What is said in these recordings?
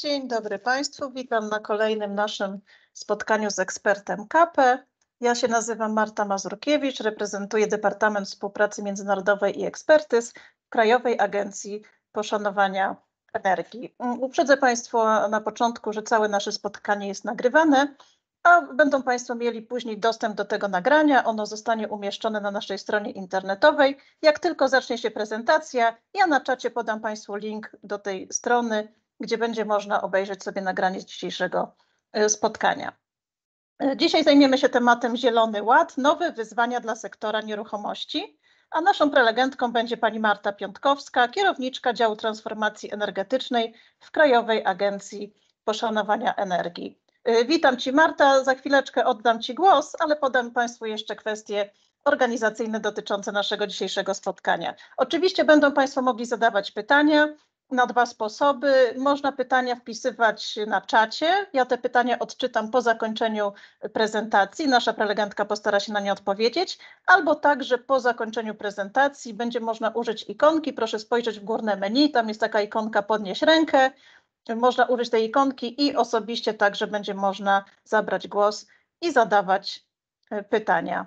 Dzień dobry Państwu, witam na kolejnym naszym spotkaniu z ekspertem KP. Ja się nazywam Marta Mazurkiewicz, reprezentuję Departament Współpracy Międzynarodowej i Ekspertyz Krajowej Agencji Poszanowania Energii. Mm, uprzedzę Państwu na początku, że całe nasze spotkanie jest nagrywane, a będą Państwo mieli później dostęp do tego nagrania. Ono zostanie umieszczone na naszej stronie internetowej. Jak tylko zacznie się prezentacja, ja na czacie podam Państwu link do tej strony gdzie będzie można obejrzeć sobie nagranie dzisiejszego e, spotkania. E, dzisiaj zajmiemy się tematem Zielony Ład, nowe wyzwania dla sektora nieruchomości, a naszą prelegentką będzie pani Marta Piątkowska, kierowniczka działu transformacji energetycznej w Krajowej Agencji Poszanowania Energii. E, witam Ci Marta, za chwileczkę oddam Ci głos, ale podam Państwu jeszcze kwestie organizacyjne dotyczące naszego dzisiejszego spotkania. Oczywiście będą Państwo mogli zadawać pytania, na dwa sposoby. Można pytania wpisywać na czacie. Ja te pytania odczytam po zakończeniu prezentacji. Nasza prelegentka postara się na nie odpowiedzieć, albo także po zakończeniu prezentacji będzie można użyć ikonki. Proszę spojrzeć w górne menu, tam jest taka ikonka podnieś rękę. Można użyć tej ikonki i osobiście także będzie można zabrać głos i zadawać e, pytania.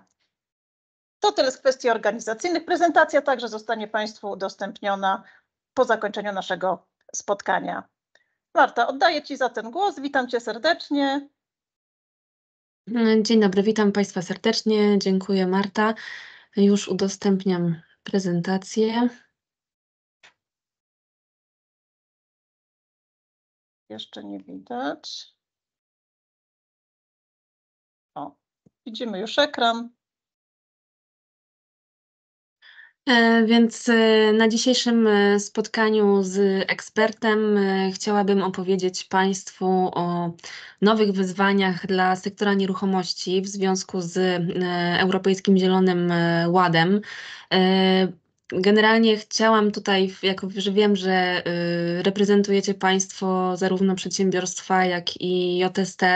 To tyle z kwestii organizacyjnych. Prezentacja także zostanie Państwu udostępniona po zakończeniu naszego spotkania. Marta, oddaję Ci za ten głos. Witam Cię serdecznie. Dzień dobry, witam Państwa serdecznie. Dziękuję, Marta. Już udostępniam prezentację. Jeszcze nie widać. O, widzimy już ekran. E, więc e, na dzisiejszym e, spotkaniu z ekspertem chciałabym opowiedzieć Państwu o nowych wyzwaniach dla sektora nieruchomości w związku z Europejskim Zielonym Ładem. Generalnie chciałam tutaj, jako że wiem, że y, reprezentujecie Państwo zarówno przedsiębiorstwa, jak i JST, y,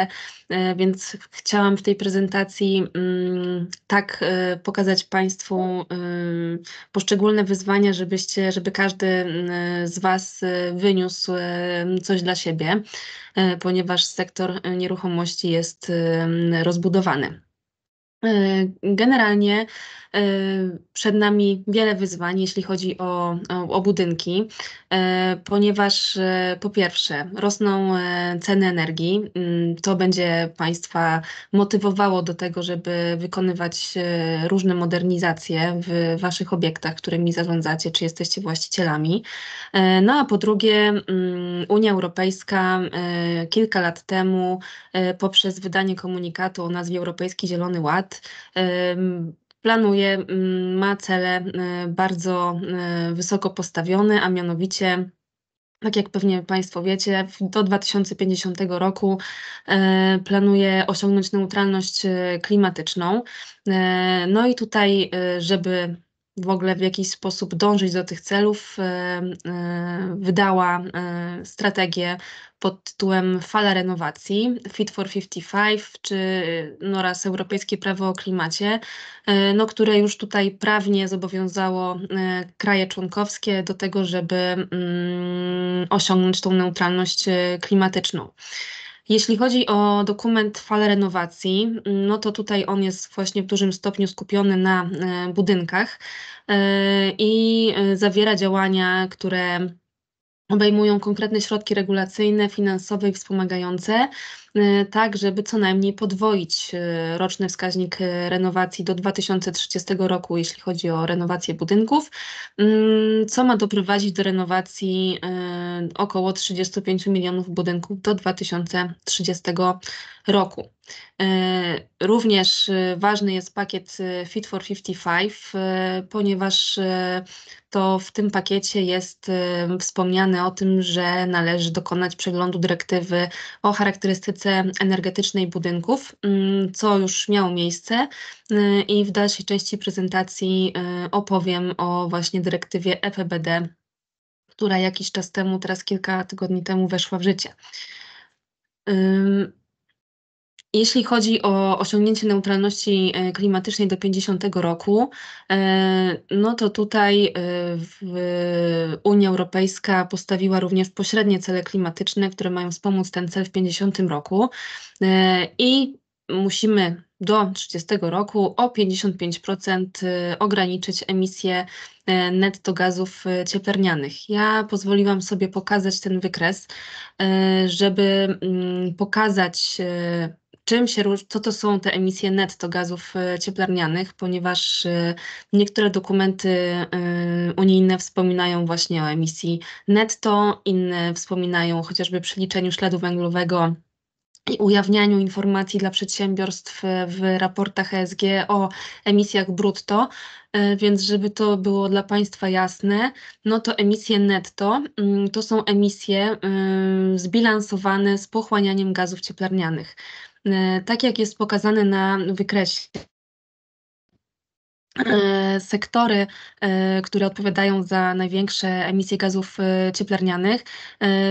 więc chciałam w tej prezentacji mm, tak y, pokazać Państwu poszczególne wyzwania, żebyście, żeby każdy mm, z Was wyniósł coś dla siebie, ponieważ sektor nieruchomości jest rozbudowany. E, generalnie e, przed nami wiele wyzwań, jeśli chodzi o, o, budynki, e, ponieważ po pierwsze rosną ceny energii. Mm, to będzie Państwa motywowało do tego, żeby wykonywać różne modernizacje w Waszych obiektach, którymi zarządzacie, czy jesteście właścicielami. No a po drugie, mm, Unia Europejska kilka lat temu poprzez wydanie komunikatu o nazwie Europejski Zielony Ład planuje, mm, ma cele e, bardzo e, wysoko postawione, a mianowicie tak jak pewnie Państwo wiecie, do 2050 roku e, planuje osiągnąć neutralność klimatyczną. No i tutaj, żeby w ogóle w jakiś sposób dążyć do tych celów, e, e, wydała e, strategię pod tytułem Fala renowacji, Fit for 55, czy no, oraz Europejskie Prawo o Klimacie, no, które już tutaj prawnie zobowiązało kraje członkowskie do tego, żeby mm, osiągnąć tą neutralność klimatyczną. Jeśli chodzi o dokument fale renowacji, mm, no to tutaj on jest właśnie w dużym stopniu skupiony na e, budynkach e, i e, zawiera działania, które obejmują konkretne środki regulacyjne, finansowe i wspomagające, Y, tak żeby co najmniej podwoić y, roczny wskaźnik y, renowacji do 2030 roku, jeśli chodzi o renowację budynków, mm, co ma doprowadzić do renowacji około 35 milionów budynków do 2030 roku. Również ważny jest pakiet Fit for 55, ponieważ to w tym pakiecie jest wspomniane o tym, że należy dokonać przeglądu dyrektywy o charakterystyce polityce energetycznej budynków, mm, co już miało miejsce y, i w dalszej części prezentacji y, opowiem o właśnie dyrektywie FBD, e która jakiś czas temu, teraz kilka tygodni temu weszła w życie. Jeśli chodzi o osiągnięcie neutralności e, klimatycznej do 50 roku, e, no to tutaj e, Unia Europejska postawiła również pośrednie cele klimatyczne, które mają wspomóc ten cel w 50 roku i musimy do 30 roku o 55% ograniczyć emisję netto gazów cieplarnianych. Ja pozwoliłam sobie pokazać ten wykres, żeby mm, pokazać czym się, co to są te emisje netto gazów e, cieplarnianych, ponieważ e, niektóre dokumenty e, unijne wspominają właśnie o emisji netto, inne wspominają chociażby przeliczeniu śladu węglowego i ujawnianiu informacji dla przedsiębiorstw w raportach ESG o emisjach brutto. Więc żeby to było dla Państwa jasne, no to emisje netto mm, to są emisje mm, zbilansowane z pochłanianiem gazów cieplarnianych. E, tak jak jest pokazane na wykresie. E, sektory, e, które odpowiadają za największe emisje gazów cieplarnianych,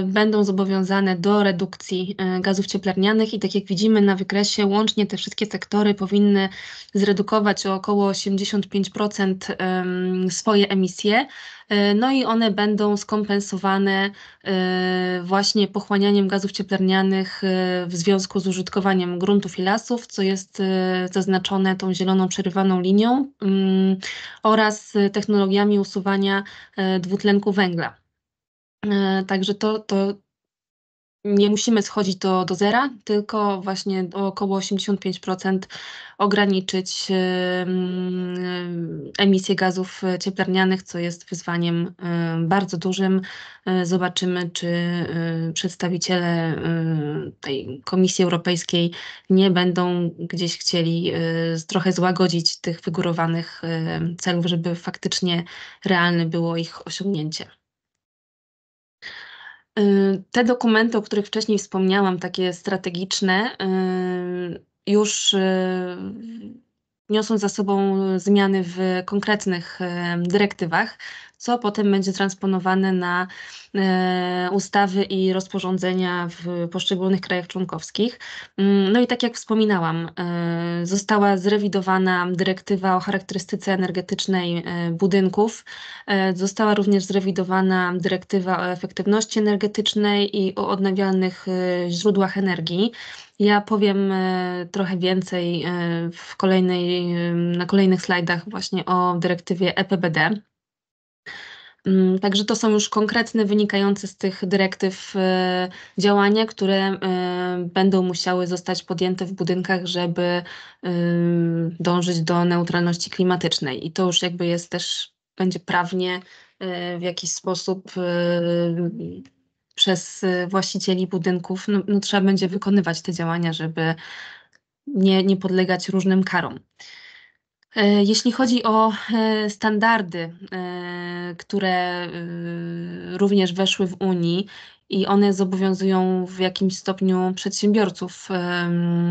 będą zobowiązane do redukcji gazów cieplarnianych i tak jak widzimy na wykresie, łącznie te wszystkie sektory powinny zredukować o około 85% swoje emisje E, no i one będą skompensowane e, właśnie pochłanianiem gazów cieplarnianych e, w związku z użytkowaniem gruntów i lasów, co jest zaznaczone tą zieloną przerywaną linią mm, oraz technologiami usuwania dwutlenku węgla. Także to, to, nie musimy schodzić do, do zera, tylko właśnie około 85% ograniczyć emisję gazów e, cieplarnianych, co jest wyzwaniem e, bardzo dużym. E, zobaczymy, czy przedstawiciele tej Komisji Europejskiej nie będą gdzieś chcieli trochę złagodzić tych wygórowanych celów, żeby faktycznie realne było ich osiągnięcie. Y, te dokumenty, o których wcześniej wspomniałam, takie strategiczne, y, już y, niosą za sobą zmiany w konkretnych dyrektywach, co potem będzie transponowane na e, ustawy i rozporządzenia w poszczególnych krajach członkowskich. Mm, no i tak jak wspominałam, e, została zrewidowana dyrektywa o charakterystyce energetycznej e, budynków, została również zrewidowana dyrektywa o efektywności energetycznej i o odnawialnych źródłach energii. Ja powiem trochę więcej w kolejnej, na kolejnych slajdach właśnie o dyrektywie EPBD, Mm, także to są już konkretne, wynikające z tych dyrektyw y, działania, które y, będą musiały zostać podjęte w budynkach, żeby y, dążyć do neutralności klimatycznej. I to już jakby jest też, będzie prawnie w jakiś sposób przez właścicieli budynków no, no, trzeba będzie wykonywać te działania, żeby nie, nie podlegać różnym karom. E, jeśli chodzi o e, standardy, e, które również weszły w Unii i one zobowiązują w jakimś stopniu przedsiębiorców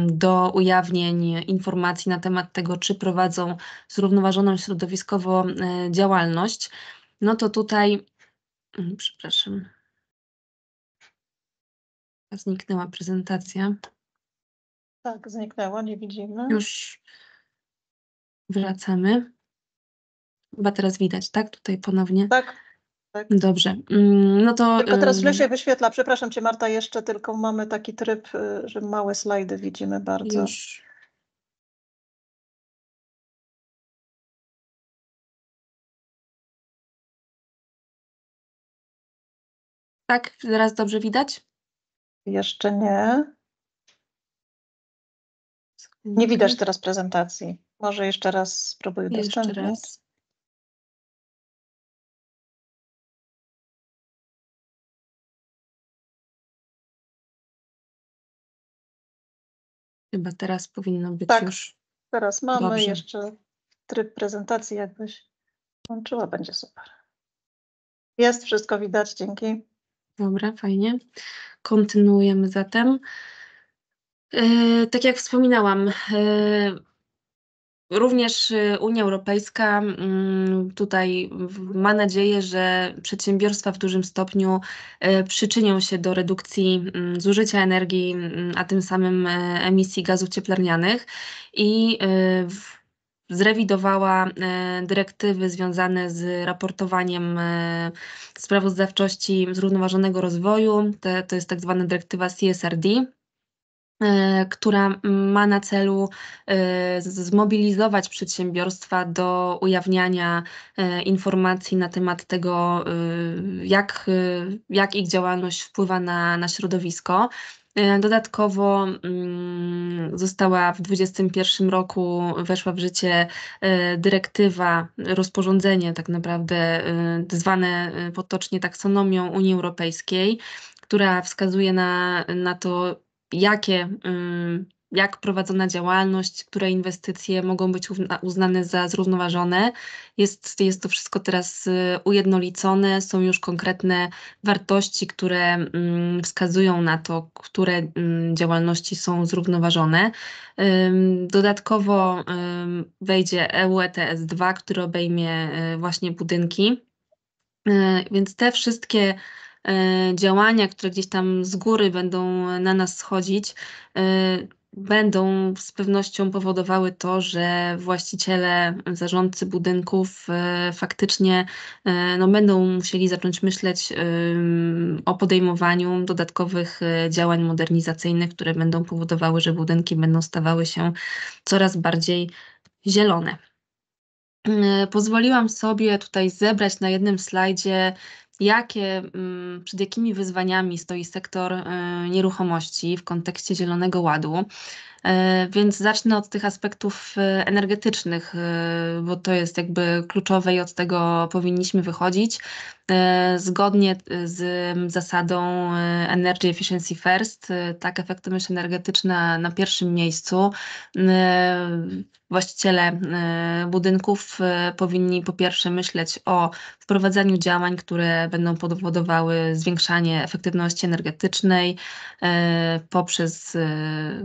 do ujawnień informacji na temat tego, czy prowadzą zrównoważoną środowiskowo działalność, no to tutaj, mm, przepraszam, zniknęła prezentacja. Tak, zniknęła, nie widzimy. Już. Wracamy. Chyba teraz widać, tak? Tutaj ponownie. Tak. tak. Dobrze. Mm, no to. Tylko teraz źle się wyświetla. Przepraszam cię, Marta, jeszcze tylko mamy taki tryb, y, że małe slajdy widzimy bardzo. Już. Tak, teraz dobrze widać? Jeszcze nie. Nie widać teraz prezentacji. Może jeszcze raz spróbuję jeszcze raz. Chyba teraz powinno być tak, już. Teraz mamy Dobrze. jeszcze tryb prezentacji, jakbyś włączyła, będzie super. Jest wszystko widać, dzięki. Dobra, fajnie. Kontynuujemy zatem. Yy, tak jak wspominałam, yy, Również y, Unia Europejska mm, tutaj ma nadzieję, że przedsiębiorstwa w dużym stopniu y, przyczynią się do redukcji mm, zużycia energii, mm, a tym samym e, emisji gazów cieplarnianych i y, zrewidowała e, dyrektywy związane z raportowaniem e, sprawozdawczości zrównoważonego rozwoju. To jest tak zwana dyrektywa CSRD E, która ma na celu e, zmobilizować przedsiębiorstwa do ujawniania e, informacji na temat tego, jak, jak ich działalność wpływa na, na środowisko. Dodatkowo mm, została w 2021 roku weszła w życie dyrektywa, rozporządzenie tak naprawdę zwane potocznie taksonomią Unii Europejskiej, która wskazuje na, na to, jakie, mm, jak prowadzona działalność, które inwestycje mogą być uznane za zrównoważone. Jest, jest to wszystko teraz y, ujednolicone, są już konkretne wartości, które mm, wskazują na to, które mm, działalności są zrównoważone. Dodatkowo wejdzie EU ETS 2, który obejmie y, właśnie budynki. Y, więc te wszystkie E, działania, które gdzieś tam z góry będą na nas schodzić, e, będą z pewnością powodowały to, że właściciele, zarządcy budynków e, faktycznie no, będą musieli zacząć myśleć o podejmowaniu dodatkowych działań modernizacyjnych, które będą powodowały, że budynki będą stawały się coraz bardziej zielone pozwoliłam sobie tutaj zebrać na jednym slajdzie jakie, mm, przed jakimi wyzwaniami stoi sektor e, nieruchomości w kontekście Zielonego Ładu. E, więc zacznę od tych aspektów e, energetycznych, bo to jest jakby kluczowe i od tego powinniśmy wychodzić. E, zgodnie e, z zasadą e, Energy Efficiency First, tak, efektywność energetyczna na pierwszym miejscu. Właściciele budynków powinni po pierwsze myśleć o wprowadzaniu działań, które będą powodowały zwiększanie efektywności energetycznej, poprzez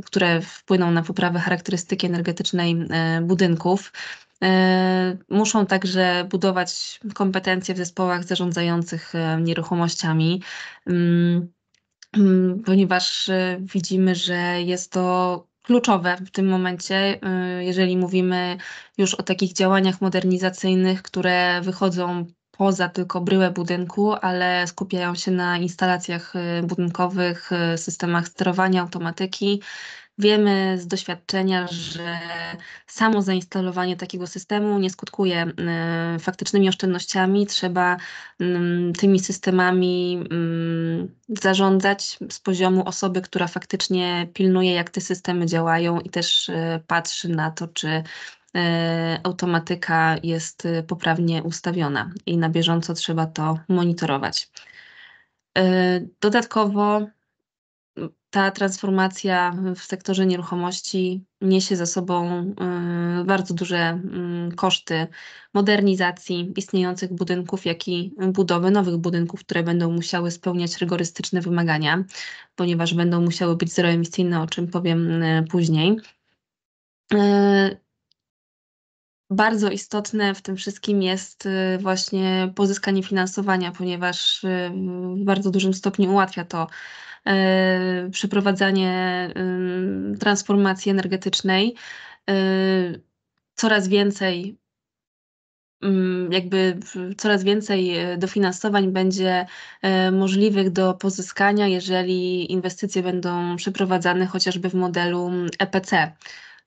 które wpłyną na poprawę charakterystyki energetycznej budynków. E, muszą także budować kompetencje w zespołach zarządzających e, nieruchomościami mm, mm, ponieważ e, widzimy, że jest to kluczowe w tym momencie, jeżeli mówimy już o takich działaniach modernizacyjnych, które wychodzą poza tylko bryłę budynku, ale skupiają się na instalacjach budynkowych, systemach sterowania, automatyki, Wiemy z doświadczenia, że samo zainstalowanie takiego systemu nie skutkuje y, faktycznymi oszczędnościami. Trzeba mm, tymi systemami mm, zarządzać z poziomu osoby, która faktycznie pilnuje, jak te systemy działają i też y, patrzy na to, czy y, automatyka jest poprawnie ustawiona i na bieżąco trzeba to monitorować. Dodatkowo ta transformacja w sektorze nieruchomości niesie za sobą y, bardzo duże mm, koszty modernizacji istniejących budynków, jak i budowy nowych budynków, które będą musiały spełniać rygorystyczne wymagania, ponieważ będą musiały być zeroemisyjne, o czym powiem y, później. Y, bardzo istotne w tym wszystkim jest właśnie pozyskanie finansowania, ponieważ w bardzo dużym stopniu ułatwia to E, przeprowadzanie transformacji energetycznej. Y, coraz więcej jakby coraz więcej e, dofinansowań będzie e, możliwych do pozyskania, jeżeli inwestycje będą przeprowadzane chociażby w modelu EPC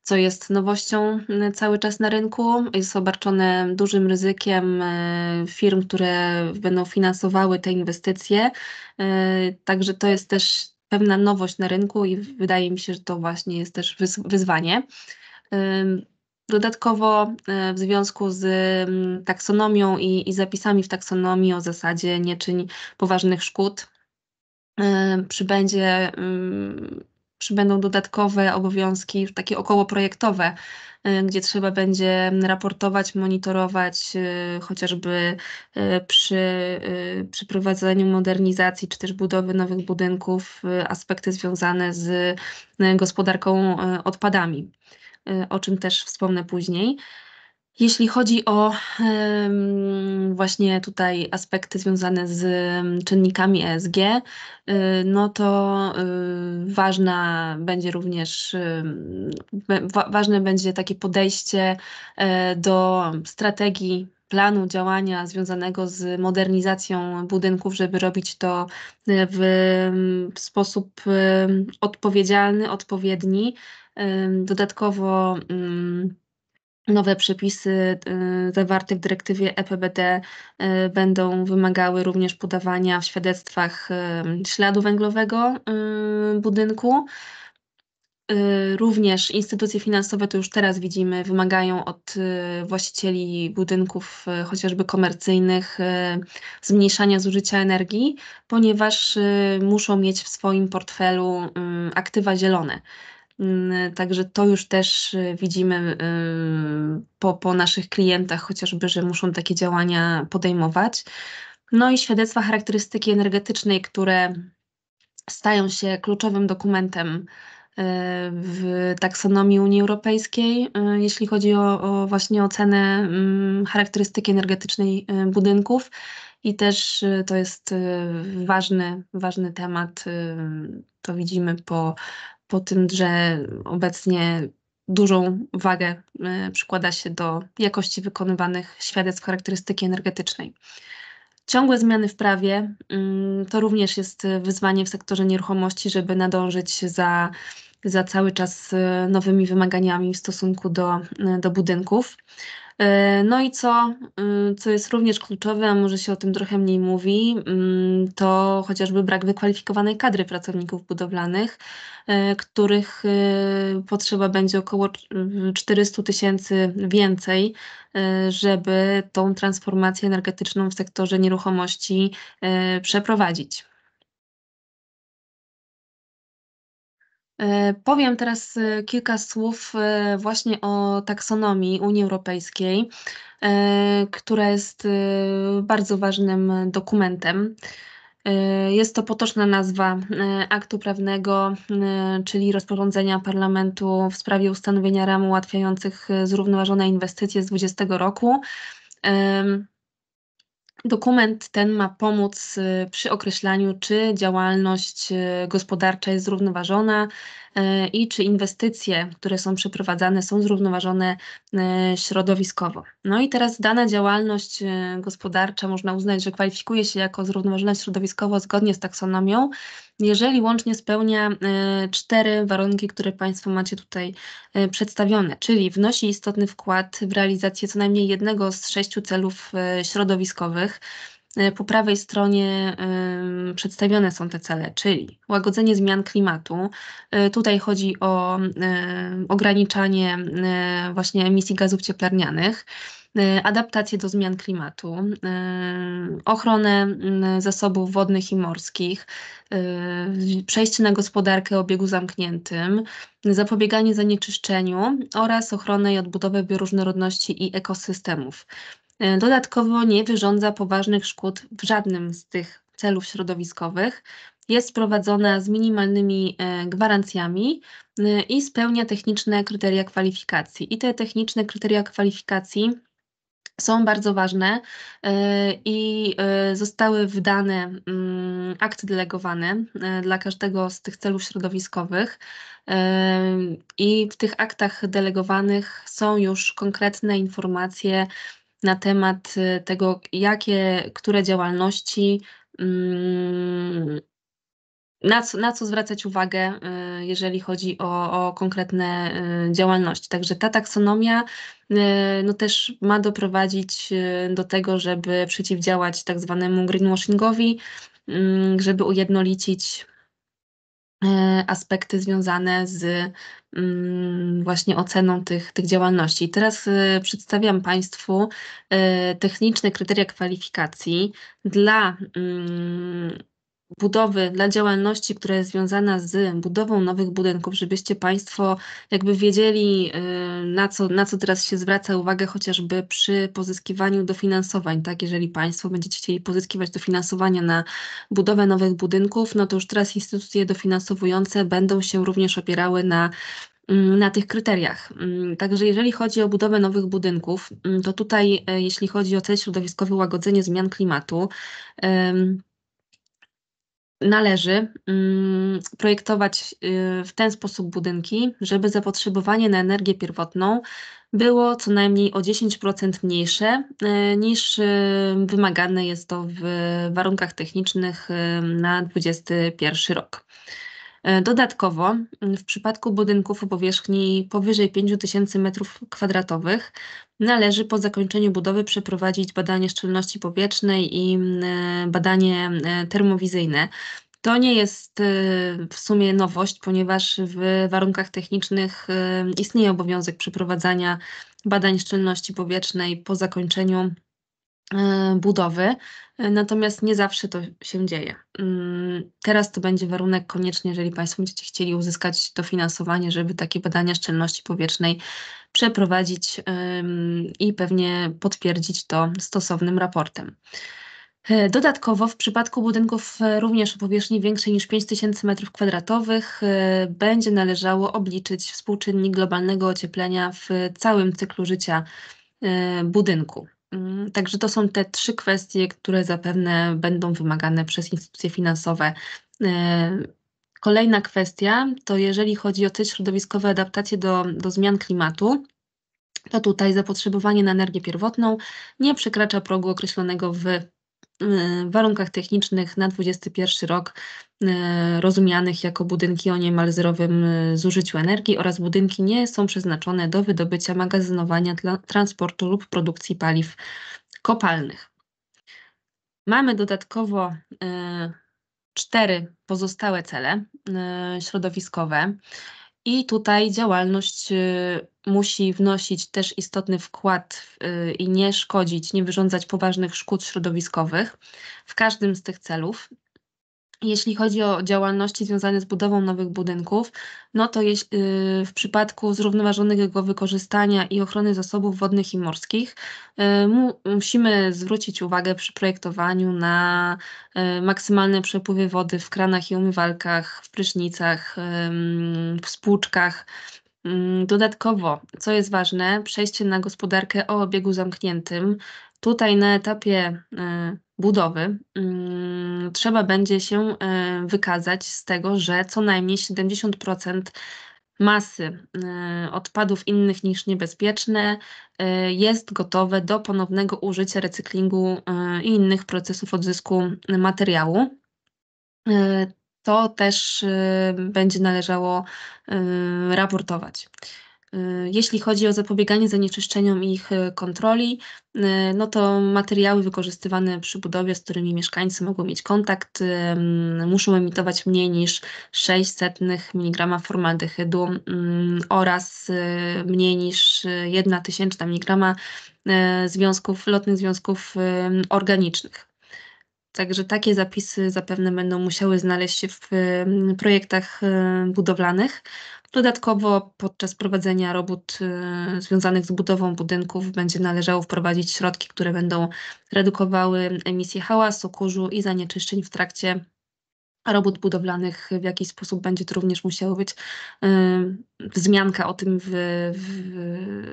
co jest nowością y, cały czas na rynku. Jest obarczone dużym ryzykiem y, firm, które będą finansowały te inwestycje. Y, także to jest też pewna nowość na rynku i wydaje mi się, że to właśnie jest też wyzwanie. Dodatkowo w związku z taksonomią i, i zapisami w taksonomii o zasadzie nie czyń poważnych szkód, przybędzie przybędą dodatkowe obowiązki, takie około projektowe, y, gdzie trzeba będzie raportować, monitorować y, chociażby y, przy przeprowadzeniu modernizacji czy też budowy nowych budynków aspekty związane z gospodarką odpadami, o czym też wspomnę później. Jeśli chodzi o właśnie tutaj aspekty związane z czynnikami ESG, y, no to y, ważna będzie również, ważne będzie takie podejście e, do strategii planu działania związanego z modernizacją budynków, żeby robić to e, w sposób odpowiedzialny, odpowiedni. Dodatkowo Nowe przepisy y, zawarte w dyrektywie EPBD y, będą wymagały również podawania w świadectwach y, śladu węglowego budynku. Również instytucje finansowe, to już teraz widzimy, wymagają od właścicieli budynków, chociażby komercyjnych, zmniejszania zużycia energii, ponieważ muszą mieć w swoim portfelu aktywa zielone. Mm, także to już też y, widzimy y, po, po naszych klientach, chociażby, że muszą takie działania podejmować. No i świadectwa charakterystyki energetycznej, które stają się kluczowym dokumentem y, w taksonomii Unii Europejskiej, jeśli chodzi o, o właśnie ocenę mm, charakterystyki energetycznej budynków. I też to jest ważny, ważny temat. To widzimy po, po tym, że obecnie dużą wagę e, przykłada się do jakości wykonywanych świadectw charakterystyki energetycznej. Ciągłe zmiany w prawie mm, to również jest wyzwanie w sektorze nieruchomości, żeby nadążyć za, za cały czas e, nowymi wymaganiami w stosunku do, e, do budynków. E, no i co, e, co jest również kluczowe, a może się o tym trochę mniej mówi, mm, to chociażby brak wykwalifikowanej kadry pracowników budowlanych, e, których potrzeba będzie około 400 mm, tysięcy więcej, żeby tą transformację energetyczną w sektorze nieruchomości przeprowadzić. E, powiem teraz e, kilka słów e, właśnie o taksonomii Unii Europejskiej, która jest bardzo ważnym dokumentem. Jest to potoczna nazwa aktu prawnego, czyli rozporządzenia Parlamentu w sprawie ustanowienia ram ułatwiających zrównoważone inwestycje z 20 roku. Dokument ten ma pomóc y, przy określaniu, czy działalność y, gospodarcza jest zrównoważona, E, i czy inwestycje, które są przeprowadzane, są zrównoważone e, środowiskowo. No i teraz dana działalność e, gospodarcza można uznać, że kwalifikuje się jako zrównoważona środowiskowo zgodnie z taksonomią, jeżeli łącznie spełnia cztery warunki, które Państwo macie tutaj przedstawione, czyli wnosi istotny wkład w realizację co najmniej jednego z sześciu celów środowiskowych, Y, po prawej stronie y, przedstawione są te cele, czyli łagodzenie zmian klimatu. Y, tutaj chodzi o ograniczanie właśnie emisji gazów cieplarnianych adaptację do zmian klimatu, ochronę zasobów wodnych i morskich, przejście na gospodarkę o obiegu zamkniętym, zapobieganie zanieczyszczeniu oraz ochronę i odbudowę bioróżnorodności i ekosystemów. E, dodatkowo nie wyrządza poważnych szkód w żadnym z tych celów środowiskowych. Jest prowadzona z minimalnymi e, gwarancjami e, i spełnia techniczne kryteria kwalifikacji. I te techniczne kryteria kwalifikacji są bardzo ważne i zostały wydane mm, akty delegowane dla każdego z tych celów środowiskowych. I w tych aktach delegowanych są już konkretne informacje na temat y, tego, jakie, które działalności, mm, na co, na co zwracać uwagę, y, jeżeli chodzi o, o konkretne y, działalności. Także ta taksonomia no też ma doprowadzić do tego, żeby przeciwdziałać tak zwanemu greenwashingowi, mm, żeby ujednolicić E, aspekty związane z mm, właśnie oceną tych, tych działalności. teraz e, przedstawiam Państwu e, techniczne kryteria kwalifikacji dla mm, budowy, dla działalności, która jest związana z budową nowych budynków, żebyście Państwo jakby wiedzieli, y, na co, na co teraz się zwraca uwagę, chociażby przy pozyskiwaniu dofinansowań, tak? Jeżeli Państwo będziecie chcieli pozyskiwać dofinansowania na budowę nowych budynków, no to już teraz instytucje dofinansowujące będą się również opierały na mm, na tych kryteriach. Mm, także jeżeli chodzi o budowę nowych budynków, mm, to tutaj, e, jeśli chodzi o cel środowiskowy, łagodzenie zmian klimatu, należy mm, projektować y, w ten sposób budynki, żeby zapotrzebowanie na energię pierwotną było co najmniej o 10% mniejsze y, niż y, wymagane jest to w warunkach technicznych na 2021 rok. E, dodatkowo mm, w przypadku budynków o powierzchni powyżej 5000 m2 należy po zakończeniu budowy przeprowadzić badanie szczelności powietrznej i mm, e, badanie e, termowizyjne. To nie jest w sumie nowość, ponieważ w warunkach technicznych istnieje obowiązek przeprowadzania badań szczelności powietrznej po zakończeniu E, budowy, e, natomiast nie zawsze to się dzieje. Mm, teraz to będzie warunek konieczny, jeżeli Państwo będziecie chcieli uzyskać dofinansowanie, żeby takie badania szczelności powietrznej przeprowadzić i pewnie potwierdzić to stosownym raportem. E, dodatkowo w przypadku budynków również o powierzchni większej niż 5000 m2 będzie należało obliczyć współczynnik globalnego ocieplenia w całym cyklu życia budynku. Mm, także to są te trzy kwestie, które zapewne będą wymagane przez instytucje finansowe. E, kolejna kwestia to jeżeli chodzi o te środowiskowe adaptacje do, do zmian klimatu, to tutaj zapotrzebowanie na energię pierwotną nie przekracza progu określonego w warunkach technicznych na 21 rok e, rozumianych jako budynki o niemal zerowym e, zużyciu energii oraz budynki nie są przeznaczone do wydobycia, magazynowania, transportu lub produkcji paliw kopalnych. Mamy dodatkowo e, cztery pozostałe cele środowiskowe. I tutaj działalność y, musi wnosić też istotny wkład y, i nie szkodzić, nie wyrządzać poważnych szkód środowiskowych w każdym z tych celów. Jeśli chodzi o działalności związane z budową nowych budynków, no to jeś, yy, w przypadku zrównoważonego wykorzystania i ochrony zasobów wodnych i morskich yy, mu, musimy zwrócić uwagę przy projektowaniu na yy, maksymalne przepływy wody w kranach i umywalkach, w prysznicach, w spłuczkach, Dodatkowo, co jest ważne, przejście na gospodarkę o obiegu zamkniętym Tutaj na etapie e, budowy mm, trzeba będzie się e, wykazać z tego, że co najmniej 70% masy e, odpadów innych niż niebezpieczne jest gotowe do ponownego użycia recyklingu i innych procesów odzysku materiału. To też będzie należało raportować. Y, jeśli chodzi o zapobieganie zanieczyszczeniom i ich y, kontroli, y, no to materiały wykorzystywane przy budowie, z którymi mieszkańcy mogą mieć kontakt, mm, muszą emitować mniej niż 600 mg formaldehydu mm, oraz mniej niż 1000 mg związków, lotnych związków organicznych. Także takie zapisy zapewne będą musiały znaleźć się w projektach budowlanych. Dodatkowo podczas prowadzenia robót y, związanych z budową budynków będzie należało wprowadzić środki, które będą redukowały emisję hałasu, kurzu i zanieczyszczeń w trakcie robót budowlanych, w jakiś sposób będzie to również musiało być y, wzmianka o tym w, w,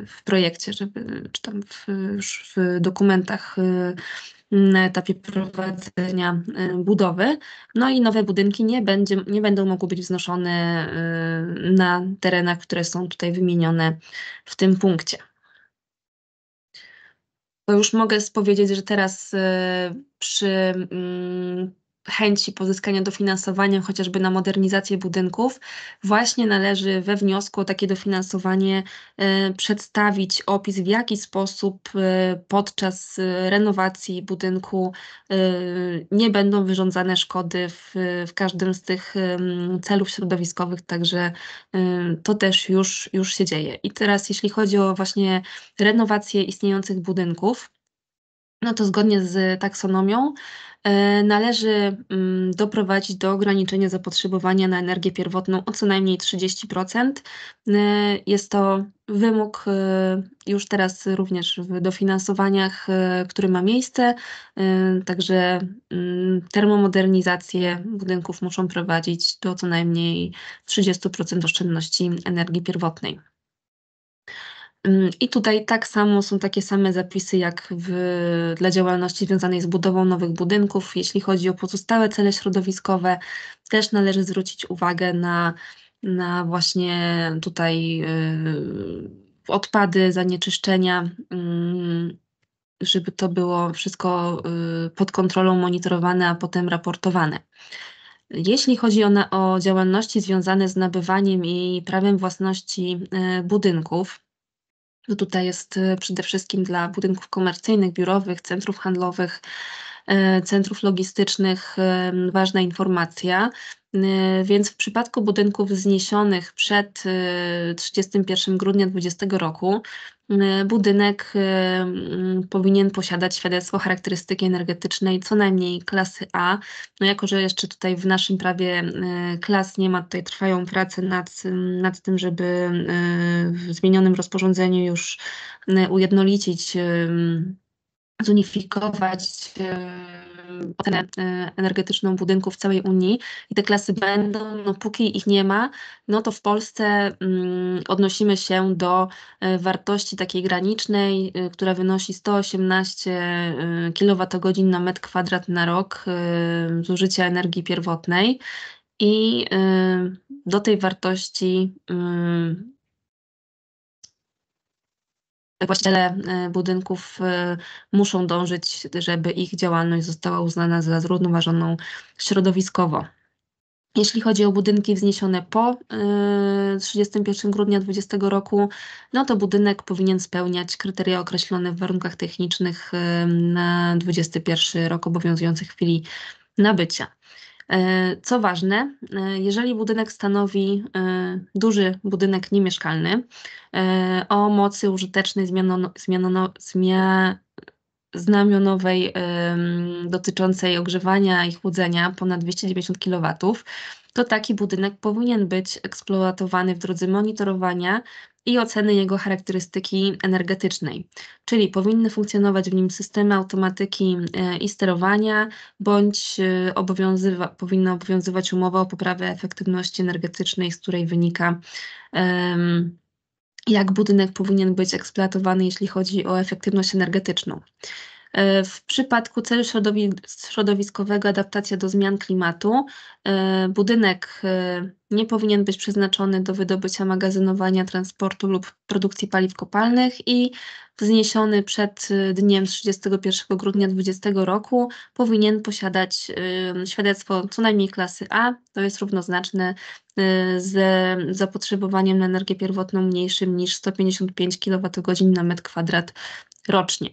w projekcie, żeby, czy tam w, w dokumentach y, na etapie prowadzenia y, budowy. No i nowe budynki nie, będzie, nie będą mogły być wznoszone y, na terenach, które są tutaj wymienione w tym punkcie. To już mogę powiedzieć, że teraz y, przy mm, chęci pozyskania dofinansowania chociażby na modernizację budynków, właśnie należy we wniosku o takie dofinansowanie e, przedstawić opis, w jaki sposób e, podczas e, renowacji budynku nie będą wyrządzane szkody w, w każdym z tych celów środowiskowych, także to też już, już się dzieje. I teraz jeśli chodzi o właśnie renowację istniejących budynków, no to zgodnie z taksonomią e, należy mm, doprowadzić do ograniczenia zapotrzebowania na energię pierwotną o co najmniej 30%. E, jest to wymóg e, już teraz również w dofinansowaniach, który ma miejsce, także mm, termomodernizacje budynków muszą prowadzić do co najmniej 30% oszczędności energii pierwotnej. Mm, I tutaj tak samo są takie same zapisy jak w, dla działalności związanej z budową nowych budynków. Jeśli chodzi o pozostałe cele środowiskowe, też należy zwrócić uwagę na, na właśnie tutaj y, odpady, zanieczyszczenia. Mm, żeby to było wszystko y, pod kontrolą monitorowane, a potem raportowane. Jeśli chodzi o, na, o działalności związane z nabywaniem i prawem własności y, budynków, to no tutaj jest e, przede wszystkim dla budynków komercyjnych, biurowych, centrów handlowych, e, centrów logistycznych e, ważna informacja. Więc w przypadku budynków zniesionych przed 31 grudnia 2020 roku Y, budynek y, mm, powinien posiadać świadectwo charakterystyki energetycznej co najmniej klasy A. No jako, że jeszcze tutaj w naszym prawie y, klas nie ma, tutaj trwają prace nad, nad tym, żeby w zmienionym rozporządzeniu już ujednolicić, zunifikować ocenę e, energetyczną budynków w całej Unii i te klasy będą, no póki ich nie ma, no to w Polsce mm, odnosimy się do e, wartości takiej granicznej, e, która wynosi 118 kWh na metr kwadrat na rok zużycia energii pierwotnej i do tej wartości mm, właściciele e, budynków e, muszą dążyć, żeby ich działalność została uznana za zrównoważoną środowiskowo. Jeśli chodzi o budynki wzniesione po 31 e, grudnia 2020 roku, no to budynek powinien spełniać kryteria określone w warunkach technicznych na 21 rok obowiązujących w chwili nabycia. E, co ważne, e, jeżeli budynek stanowi e, duży budynek niemieszkalny o mocy użytecznej zmianono, zmianono, znamionowej dotyczącej ogrzewania i chłodzenia ponad 290 kW, to taki budynek powinien być eksploatowany w drodze monitorowania i oceny jego charakterystyki energetycznej, czyli powinny funkcjonować w nim systemy automatyki e, i sterowania, bądź e, obowiązywa, powinna obowiązywać umowa o poprawę efektywności energetycznej, z której wynika. jak budynek powinien być eksploatowany, jeśli chodzi o efektywność energetyczną. E, w przypadku celu środowiskowego adaptacja do zmian klimatu, budynek nie powinien być przeznaczony do wydobycia, magazynowania, transportu lub produkcji paliw kopalnych i wzniesiony przed y, dniem 31 grudnia 2020 roku powinien posiadać y, świadectwo co najmniej klasy A, to jest równoznaczne y, z zapotrzebowaniem na energię pierwotną mniejszym niż 155 kWh na metr kwadrat rocznie.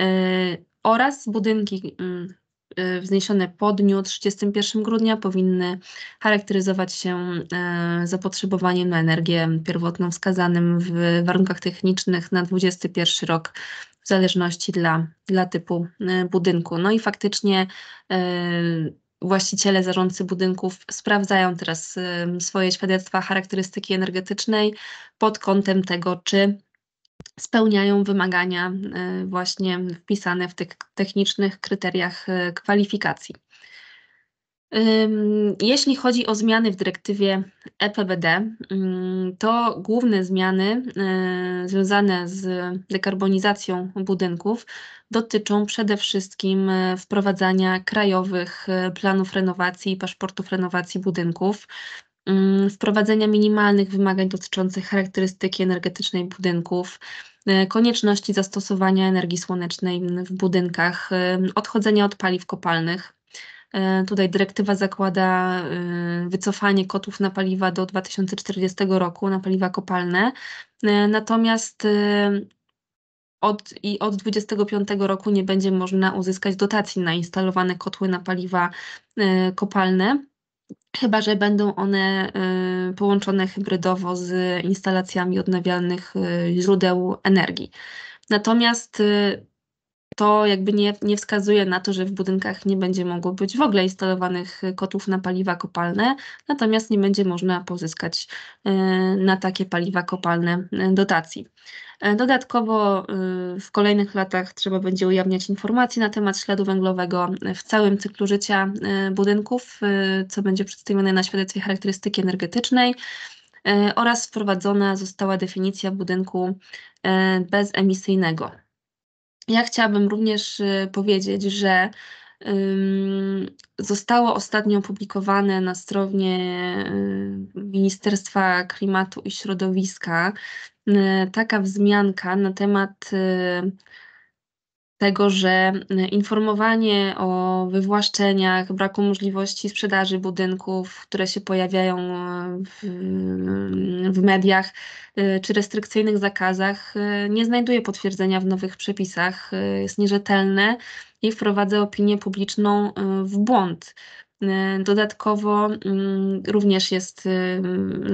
Y, oraz budynki mm, Y, wzniesione po dniu 31 grudnia powinny charakteryzować się y, zapotrzebowaniem na energię pierwotną wskazanym w warunkach technicznych na 21 rok w zależności dla, dla typu y, budynku. No i faktycznie właściciele, zarządcy budynków sprawdzają teraz swoje świadectwa charakterystyki energetycznej pod kątem tego, czy spełniają wymagania y, właśnie wpisane w tych technicznych kryteriach y, kwalifikacji. Jeśli chodzi o zmiany w dyrektywie EPBD, to główne zmiany y, związane z dekarbonizacją budynków dotyczą przede wszystkim wprowadzania krajowych planów renowacji i paszportów renowacji budynków. Mm, wprowadzenia minimalnych wymagań dotyczących charakterystyki energetycznej budynków, e, konieczności zastosowania energii słonecznej w budynkach, e, odchodzenia od paliw kopalnych. E, tutaj dyrektywa zakłada wycofanie kotów na paliwa do 2040 roku, na paliwa kopalne. Natomiast od, i od 25 roku nie będzie można uzyskać dotacji na instalowane kotły na paliwa kopalne chyba że będą one y, połączone hybrydowo z instalacjami odnawialnych y, źródeł energii. Natomiast y, to jakby nie, nie wskazuje na to, że w budynkach nie będzie mogło być w ogóle instalowanych kotłów na paliwa kopalne, natomiast nie będzie można pozyskać e, na takie paliwa kopalne e, dotacji. E, dodatkowo w kolejnych latach trzeba będzie ujawniać informacje na temat śladu węglowego w całym cyklu życia budynków, co będzie przedstawione na świadectwie charakterystyki energetycznej oraz wprowadzona została definicja budynku bezemisyjnego. Ja chciałabym również y, powiedzieć, że zostało ostatnio opublikowane na stronie y, Ministerstwa Klimatu i Środowiska y, taka wzmianka na temat tego, że y, informowanie o wywłaszczeniach, braku możliwości sprzedaży budynków, które się pojawiają e, w, w mediach, y, czy restrykcyjnych zakazach, y, nie znajduje potwierdzenia w nowych przepisach, jest nierzetelne i wprowadza opinię publiczną w błąd. Y, dodatkowo mm, również jest y,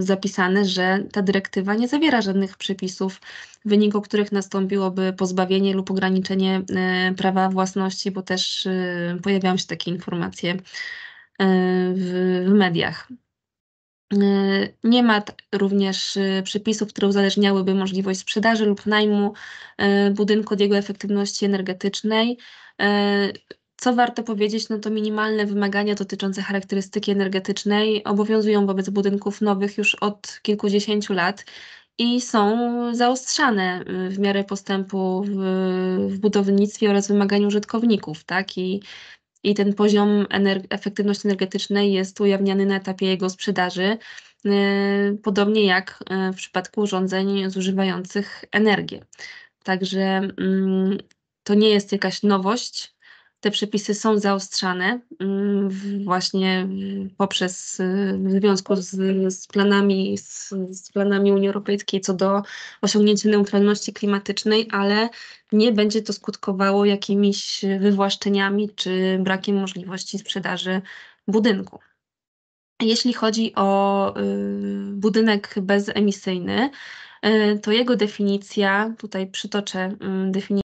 zapisane, że ta dyrektywa nie zawiera żadnych przepisów, w wyniku których nastąpiłoby pozbawienie lub ograniczenie y, prawa własności, bo też pojawiają się takie informacje w, mediach. Nie ma również przepisów, które uzależniałyby możliwość sprzedaży lub najmu budynku od jego efektywności energetycznej. Co warto powiedzieć, no to minimalne wymagania dotyczące charakterystyki energetycznej obowiązują wobec budynków nowych już od kilkudziesięciu lat i są zaostrzane y, w miarę postępu w, w budownictwie oraz wymaganiu użytkowników, tak? I, i ten poziom ener efektywności energetycznej jest ujawniany na etapie jego sprzedaży, yy, podobnie jak y, w przypadku urządzeń zużywających energię. Także yy, to nie jest jakaś nowość, te przepisy są zaostrzane mm, właśnie poprzez y, w związku z, z planami z, z, planami Unii Europejskiej co do osiągnięcia neutralności klimatycznej, ale nie będzie to skutkowało jakimiś wywłaszczeniami czy brakiem możliwości sprzedaży budynku. Jeśli chodzi o y, budynek bezemisyjny, y, to jego definicja, tutaj przytoczę mm, definicję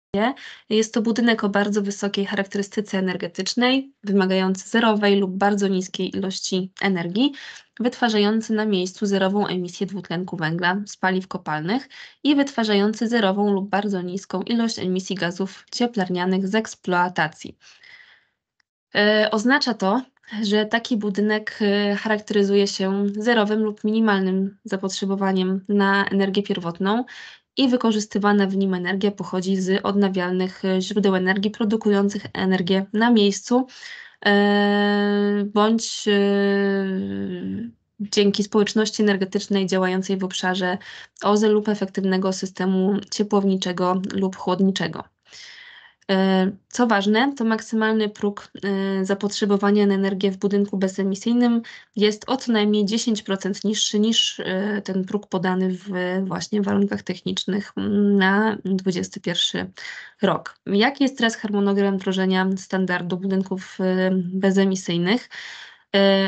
jest to budynek o bardzo wysokiej charakterystyce energetycznej, wymagający zerowej lub bardzo niskiej ilości energii, wytwarzający na miejscu zerową emisję dwutlenku węgla z paliw kopalnych i wytwarzający zerową lub bardzo niską ilość emisji gazów cieplarnianych z eksploatacji. E, oznacza to, że taki budynek e, charakteryzuje się zerowym lub minimalnym zapotrzebowaniem na energię pierwotną, i wykorzystywana w nim energia pochodzi z odnawialnych e, źródeł energii produkujących energię na miejscu e, bądź e, dzięki społeczności energetycznej działającej w obszarze OZE lub efektywnego systemu ciepłowniczego lub chłodniczego. E, co ważne, to maksymalny próg e, zapotrzebowania na energię w budynku bezemisyjnym jest o co najmniej 10% niższy niż e, ten próg podany w właśnie warunkach technicznych na 2021 rok. Jaki jest teraz harmonogram wdrożenia standardu budynków bezemisyjnych?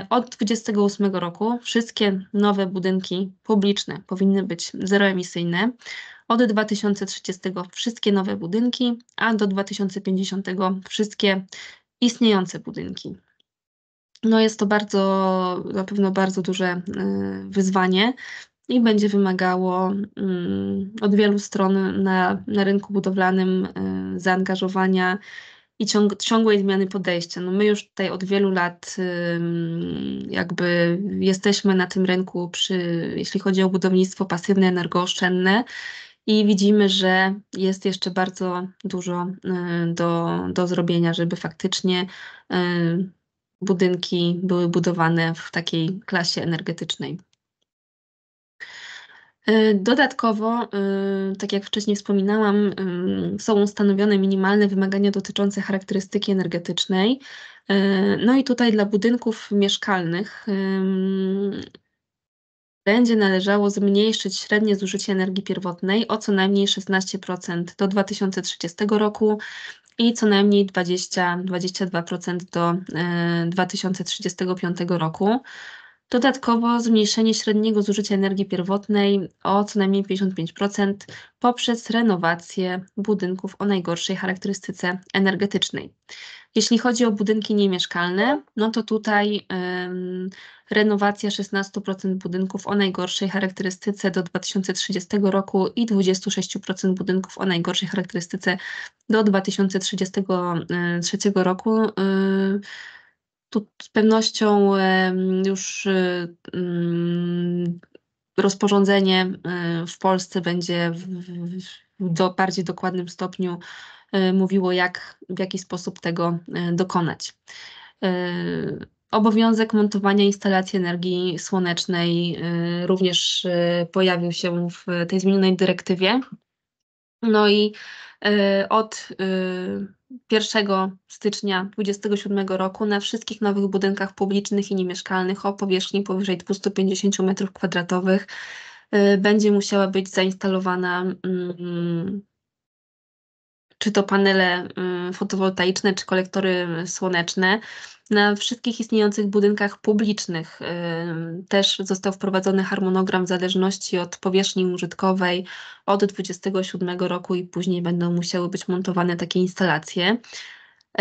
Od 28 roku wszystkie nowe budynki publiczne powinny być zeroemisyjne. Od 2030 wszystkie nowe budynki, a do 2050 wszystkie istniejące budynki. No jest to bardzo, na pewno bardzo duże e, wyzwanie i będzie wymagało mm, od wielu stron na, na rynku budowlanym e, zaangażowania i ciąg, ciągłej zmiany podejścia. No my już tutaj od wielu lat jakby jesteśmy na tym rynku, przy, jeśli chodzi o budownictwo pasywne, energooszczędne i widzimy, że jest jeszcze bardzo dużo y, do, do zrobienia, żeby faktycznie y, budynki były budowane w takiej klasie energetycznej. Y, dodatkowo, tak jak wcześniej wspominałam, są ustanowione minimalne wymagania dotyczące charakterystyki energetycznej. No i tutaj dla budynków mieszkalnych będzie należało zmniejszyć średnie zużycie energii pierwotnej o co najmniej 16% do 2030 roku i co najmniej 20-22% do 2035 e, roku. Dodatkowo zmniejszenie średniego zużycia energii pierwotnej o co najmniej 55% poprzez renowację budynków o najgorszej charakterystyce energetycznej. Jeśli chodzi o budynki niemieszkalne, no to tutaj um, renowacja 16% budynków o najgorszej charakterystyce do 2030 roku i 26% budynków o najgorszej charakterystyce do 2033 e, roku. E, tu z pewnością um, już e, mm, rozporządzenie w Polsce będzie w, w do bardziej dokładnym stopniu E, mówiło, jak, w jaki sposób tego e, dokonać. E, obowiązek montowania instalacji energii słonecznej również pojawił się w tej zmienionej dyrektywie. No i od 1 stycznia 2027 roku na wszystkich nowych budynkach publicznych i niemieszkalnych o powierzchni powyżej 250 m2 będzie musiała być zainstalowana mm, czy to panele mm, fotowoltaiczne, czy kolektory słoneczne. Na wszystkich istniejących budynkach publicznych też został wprowadzony harmonogram w zależności od powierzchni użytkowej. Od 27 roku i później będą musiały być montowane takie instalacje.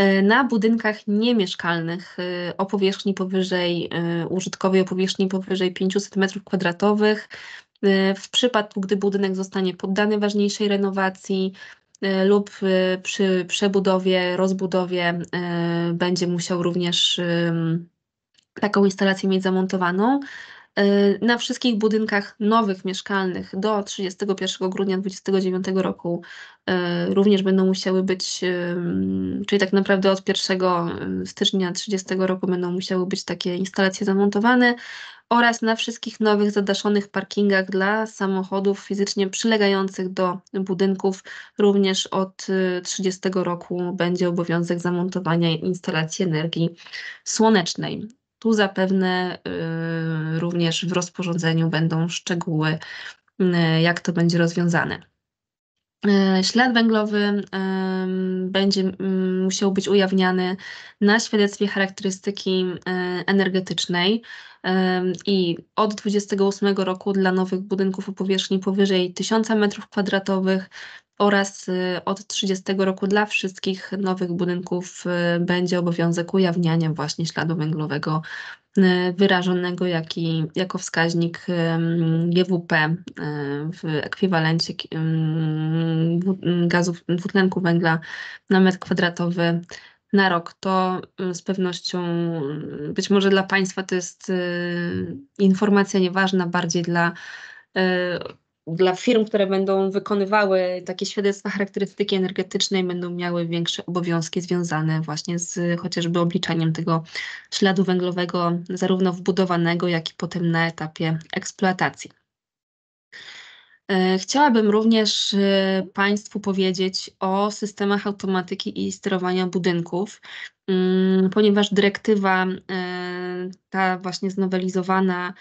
Y, na budynkach niemieszkalnych y, o powierzchni powyżej y, użytkowej, o powierzchni powyżej 500 m2, w przypadku gdy budynek zostanie poddany ważniejszej renowacji, E, lub e, przy przebudowie, rozbudowie e, będzie musiał również taką instalację mieć zamontowaną. E, na wszystkich budynkach nowych mieszkalnych do 31 grudnia 2029 roku e, również będą musiały być, czyli tak naprawdę od 1 stycznia 30 roku będą musiały być takie instalacje zamontowane oraz na wszystkich nowych zadaszonych parkingach dla samochodów fizycznie przylegających do budynków również od 30 e, roku będzie obowiązek zamontowania instalacji energii słonecznej. Tu zapewne y, również w rozporządzeniu będą szczegóły, y, jak to będzie rozwiązane. Y, ślad węglowy będzie mm, musiał być ujawniany na świadectwie charakterystyki energetycznej i od 28 roku dla nowych budynków o powierzchni powyżej 1000 m2 oraz y, od 30 roku dla wszystkich nowych budynków y, będzie obowiązek ujawniania właśnie śladu węglowego y, wyrażonego jak i, jako wskaźnik GWP w ekwiwalencie mm, mm, gazów dwutlenku węgla na metr kwadratowy na rok. To y, z pewnością, y, być może dla Państwa to jest y, informacja nieważna, bardziej dla dla firm, które będą wykonywały takie świadectwa charakterystyki energetycznej, będą miały większe obowiązki związane właśnie z chociażby obliczaniem tego śladu węglowego, zarówno wbudowanego, jak i potem na etapie eksploatacji. E, chciałabym również e, Państwu powiedzieć o systemach automatyki i sterowania budynków, mm, ponieważ dyrektywa e, ta właśnie znowelizowana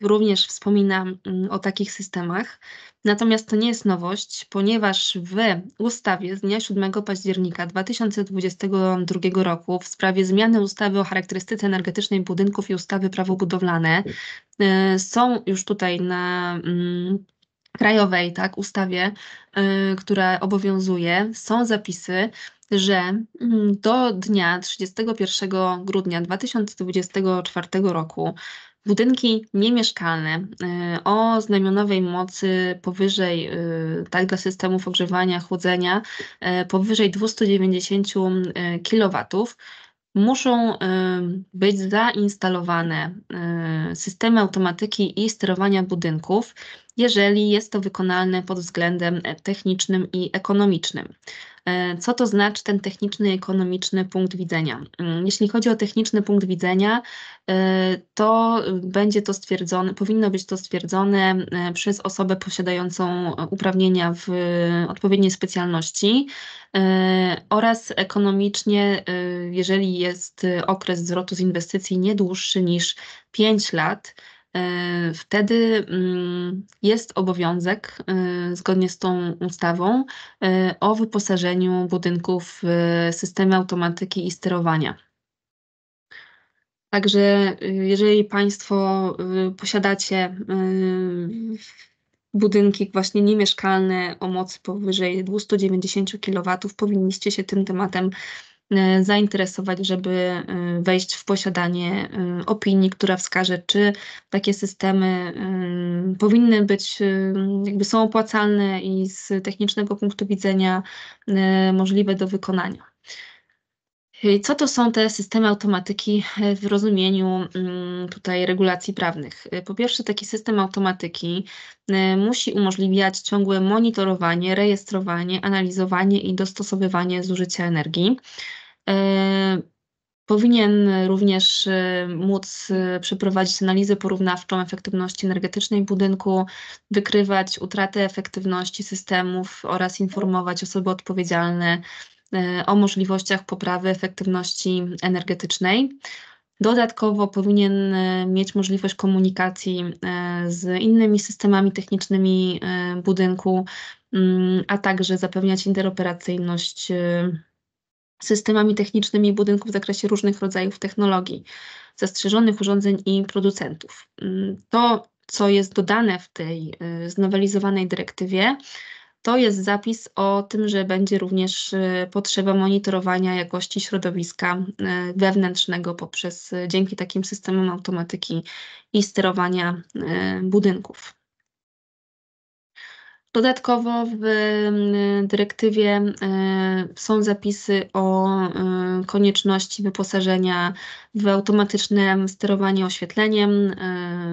również wspominam mm, o takich systemach. Natomiast to nie jest nowość, ponieważ w ustawie z dnia 7 października 2022 roku w sprawie zmiany ustawy o charakterystyce energetycznej budynków i ustawy prawo budowlane tak. y, są już tutaj na mm, krajowej tak, ustawie, y, która obowiązuje, są zapisy, że mm, do dnia 31 grudnia 2024 roku Budynki niemieszkalne y, o znamionowej mocy powyżej, y, tak dla systemów ogrzewania, chłodzenia, y, powyżej 290 kW muszą być zainstalowane systemy automatyki i sterowania budynków, jeżeli jest to wykonalne pod względem technicznym i ekonomicznym. E, co to znaczy ten techniczny, ekonomiczny punkt widzenia. Mm, jeśli chodzi o techniczny punkt widzenia, e, to będzie to stwierdzone, powinno być to stwierdzone e, przez osobę posiadającą uprawnienia w odpowiedniej specjalności oraz ekonomicznie, jeżeli jest okres zwrotu z inwestycji nie dłuższy niż 5 lat, E, wtedy mm, jest obowiązek e, zgodnie z tą ustawą e, o wyposażeniu budynków w systemy automatyki i sterowania. Także y, jeżeli Państwo y, posiadacie y, budynki właśnie niemieszkalne o mocy powyżej 290 kW, powinniście się tym tematem E, zainteresować, żeby e, wejść w posiadanie e, opinii, która wskaże, czy takie systemy powinny być, jakby są opłacalne i z technicznego punktu widzenia możliwe do wykonania. Y, co to są te systemy automatyki y, w rozumieniu mm, tutaj regulacji prawnych? Y, po pierwsze, taki system automatyki musi umożliwiać ciągłe monitorowanie, rejestrowanie, analizowanie i dostosowywanie zużycia energii. Powinien również móc przeprowadzić analizę porównawczą efektywności energetycznej budynku, wykrywać utratę efektywności systemów oraz informować osoby odpowiedzialne E, o możliwościach poprawy efektywności energetycznej. Dodatkowo powinien e, mieć możliwość komunikacji e, z innymi systemami technicznymi budynku, mm, a także zapewniać interoperacyjność systemami technicznymi budynku w zakresie różnych rodzajów technologii, zastrzeżonych urządzeń i producentów. Mm, to, co jest dodane w tej znowelizowanej dyrektywie, to jest zapis o tym, że będzie również y, potrzeba monitorowania jakości środowiska y, wewnętrznego poprzez y, dzięki takim systemom automatyki i sterowania budynków. Dodatkowo w dyrektywie są zapisy o konieczności wyposażenia w automatyczne sterowanie oświetleniem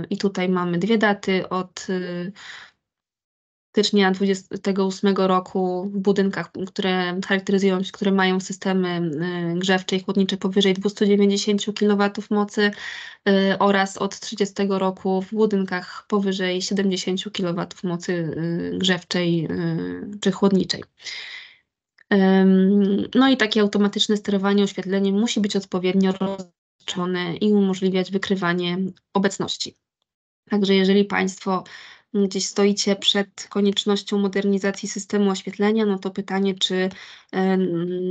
i tutaj mamy dwie daty od stycznia 28 roku w budynkach, które charakteryzują się, które mają systemy y, grzewcze i chłodnicze powyżej 290 kW mocy y, oraz od 30 roku w budynkach powyżej 70 kW mocy y, grzewczej czy chłodniczej. No i takie automatyczne sterowanie oświetleniem musi być odpowiednio rozliczone i umożliwiać wykrywanie obecności. Także jeżeli Państwo gdzieś stoicie przed koniecznością modernizacji systemu oświetlenia, no to pytanie, czy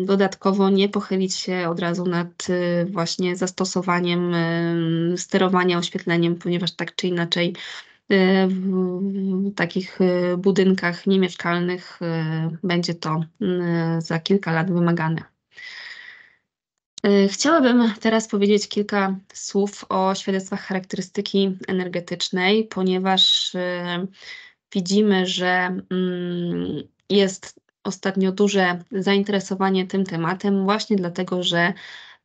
dodatkowo nie pochylić się od razu nad y, właśnie zastosowaniem sterowania oświetleniem, ponieważ tak czy inaczej y, w takich y, budynkach niemieszkalnych będzie to za kilka lat wymagane. E, chciałabym teraz powiedzieć kilka słów o świadectwach charakterystyki energetycznej, ponieważ e, widzimy, że mm, jest ostatnio duże zainteresowanie tym tematem, właśnie dlatego, że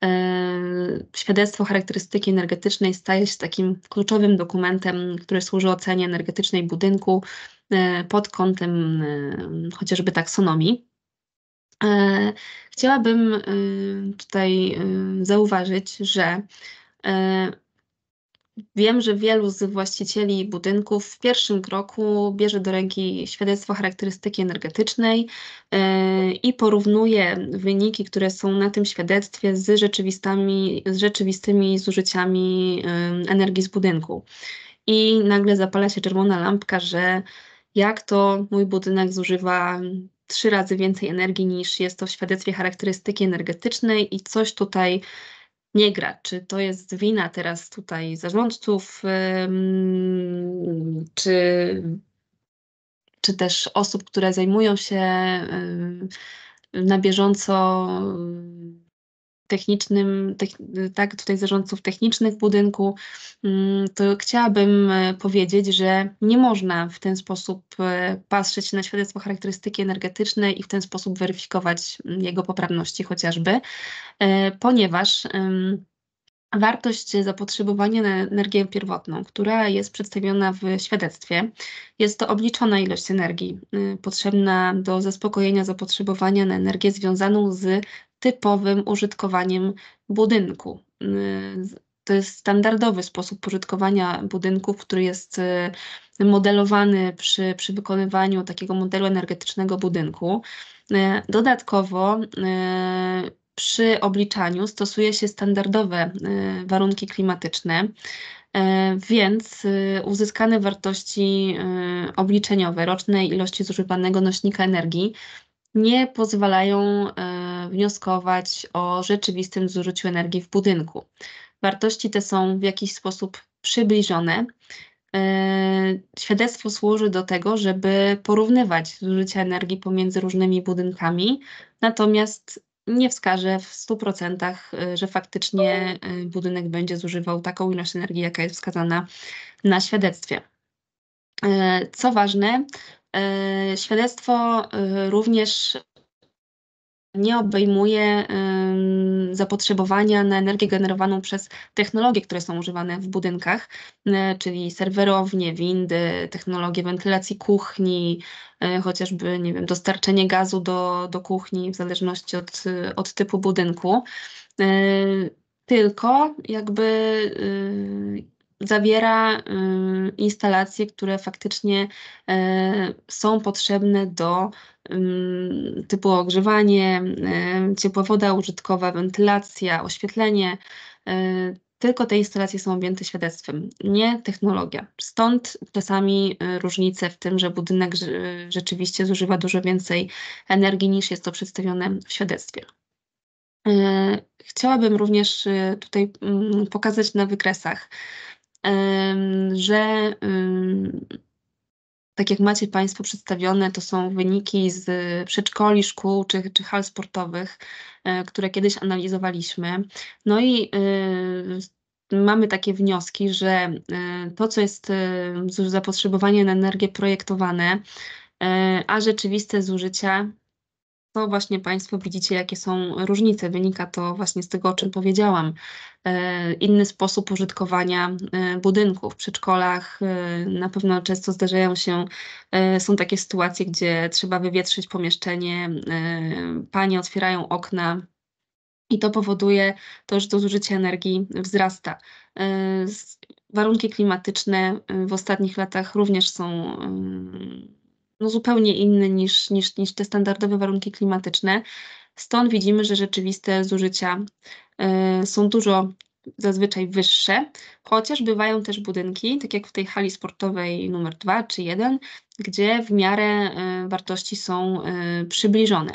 e, świadectwo charakterystyki energetycznej staje się takim kluczowym dokumentem, który służy ocenie energetycznej budynku pod kątem chociażby taksonomii. E, chciałabym y, tutaj y, zauważyć, że y, Wiem, że wielu z właścicieli budynków w pierwszym kroku bierze do ręki świadectwo charakterystyki energetycznej i porównuje wyniki, które są na tym świadectwie z, rzeczywistymi, z rzeczywistymi zużyciami energii z budynku. I nagle zapala się czerwona lampka, że jak to mój budynek zużywa trzy razy więcej energii niż jest to w świadectwie charakterystyki energetycznej i coś tutaj nie gra. Czy to jest wina teraz tutaj zarządców, czy, czy też osób, które zajmują się na bieżąco technicznym, tak, tutaj zarządców technicznych budynku, mm, to chciałabym e, powiedzieć, że nie można w ten sposób e, patrzeć na świadectwo charakterystyki energetycznej i w ten sposób weryfikować mm, jego poprawności chociażby, e, ponieważ Wartość zapotrzebowania na energię pierwotną, która jest przedstawiona w świadectwie, jest to obliczona ilość energii y, potrzebna do zaspokojenia zapotrzebowania na energię związaną z typowym użytkowaniem budynku. To jest standardowy sposób użytkowania budynków, który jest y, modelowany przy, przy wykonywaniu takiego modelu energetycznego budynku. Dodatkowo y, przy obliczaniu stosuje się standardowe y, warunki klimatyczne, więc uzyskane wartości obliczeniowe rocznej ilości zużywanego nośnika energii nie pozwalają wnioskować o rzeczywistym zużyciu energii w budynku. Wartości te są w jakiś sposób przybliżone. E, świadectwo służy do tego, żeby porównywać zużycie energii pomiędzy różnymi budynkami, natomiast nie wskaże w 100%, e, że faktycznie e, budynek będzie zużywał taką ilość energii, jaka jest wskazana na świadectwie. Co ważne, świadectwo również nie obejmuje zapotrzebowania na energię generowaną przez technologie, które są używane w budynkach, e, czyli serwerownie, windy, technologie wentylacji kuchni, e, chociażby nie wiem, dostarczenie gazu do, do kuchni w zależności od, od typu budynku. E, tylko jakby y, zawiera y, instalacje, które faktycznie y, są potrzebne do typu ogrzewanie, y, ciepła woda użytkowa, wentylacja, oświetlenie. Tylko te instalacje są objęte świadectwem, nie technologia. Stąd czasami różnice w tym, że budynek rzeczywiście zużywa dużo więcej energii niż jest to przedstawione w świadectwie. Chciałabym również tutaj mm, pokazać na wykresach że tak jak macie Państwo przedstawione, to są wyniki z przedszkoli, szkół czy, czy hal sportowych, e, które kiedyś analizowaliśmy. No i e, mamy takie wnioski, że e, to, co jest zapotrzebowanie na energię projektowane, a rzeczywiste zużycia to właśnie Państwo widzicie, jakie są różnice. Wynika to właśnie z tego, o czym powiedziałam. E, inny sposób użytkowania e, budynków. W przedszkolach e, na pewno często zdarzają się, są takie sytuacje, gdzie trzeba wywietrzyć pomieszczenie, panie otwierają okna, i to powoduje to, że to zużycie energii wzrasta. Warunki klimatyczne w ostatnich latach również są no zupełnie inny niż, niż, niż te standardowe warunki klimatyczne. Stąd widzimy, że rzeczywiste zużycia y, są dużo zazwyczaj wyższe, chociaż bywają też budynki, tak jak w tej hali sportowej numer 2 czy 1, gdzie w miarę y, wartości są y, przybliżone.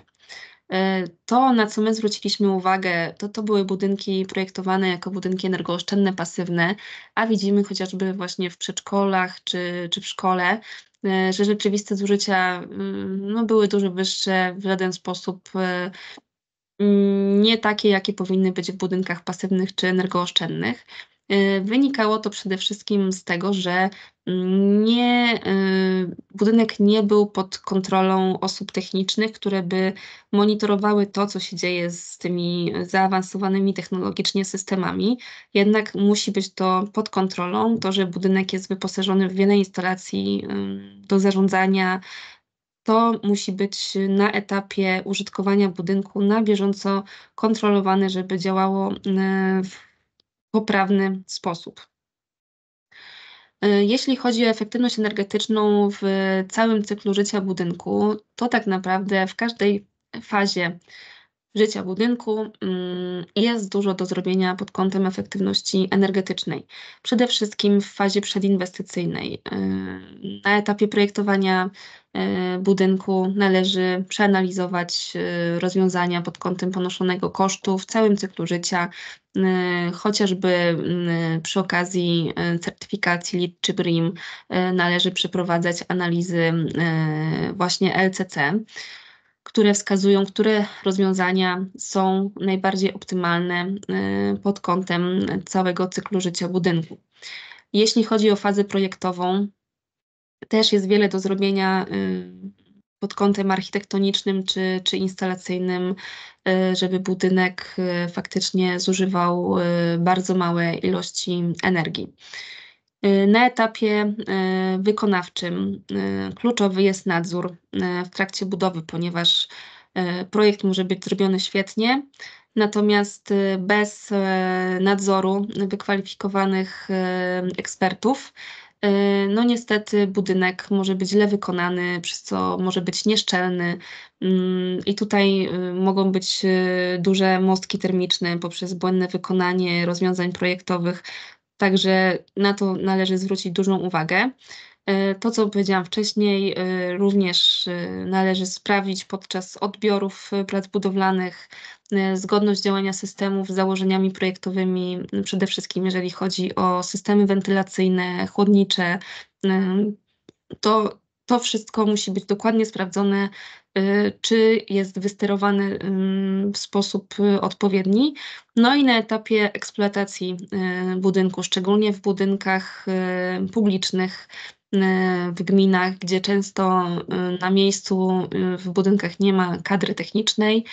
To, na co my zwróciliśmy uwagę, to, to były budynki projektowane jako budynki energooszczędne, pasywne, a widzimy chociażby właśnie w przedszkolach czy, czy w szkole, E, że rzeczywiste zużycia y, no, były dużo wyższe w żaden sposób y, mm, nie takie, jakie powinny być w budynkach pasywnych czy energooszczędnych. Y, wynikało to przede wszystkim z tego, że mm, nie, y, budynek nie był pod kontrolą osób technicznych, które by monitorowały to, co się dzieje z tymi zaawansowanymi technologicznie systemami. Jednak musi być to pod kontrolą, to, że budynek jest wyposażony w wiele instalacji y, do zarządzania to musi być na etapie użytkowania budynku na bieżąco kontrolowane, żeby działało w poprawny sposób. E, jeśli chodzi o efektywność energetyczną w całym cyklu życia budynku, to tak naprawdę w każdej fazie życia budynku mm, jest dużo do zrobienia pod kątem efektywności energetycznej. Przede wszystkim w fazie przedinwestycyjnej. Y, na etapie projektowania y, budynku należy przeanalizować y, rozwiązania pod kątem ponoszonego kosztu w całym cyklu życia, chociażby przy okazji certyfikacji LEED czy BREEAM należy przeprowadzać analizy właśnie LCC które wskazują, które rozwiązania są najbardziej optymalne y, pod kątem całego cyklu życia budynku. Jeśli chodzi o fazę projektową, też jest wiele do zrobienia y, pod kątem architektonicznym czy, czy instalacyjnym, y, żeby budynek faktycznie zużywał bardzo małe ilości energii. Y, na etapie y, wykonawczym y, kluczowy jest nadzór w trakcie budowy, ponieważ projekt może być zrobiony świetnie, natomiast bez nadzoru wykwalifikowanych ekspertów, no niestety budynek może być źle wykonany, przez co może być nieszczelny mm, i tutaj mogą być duże mostki termiczne poprzez błędne wykonanie rozwiązań projektowych, Także na to należy zwrócić dużą uwagę. E, to, co powiedziałam wcześniej, e, również e, należy sprawdzić podczas odbiorów prac budowlanych zgodność działania systemów z założeniami projektowymi, przede wszystkim jeżeli chodzi o systemy wentylacyjne, chłodnicze. To, to wszystko musi być dokładnie sprawdzone Y, czy jest wysterowany w sposób y, odpowiedni. No i na etapie eksploatacji y, budynku, szczególnie w budynkach publicznych, w gminach, gdzie często na miejscu w budynkach nie ma kadry technicznej,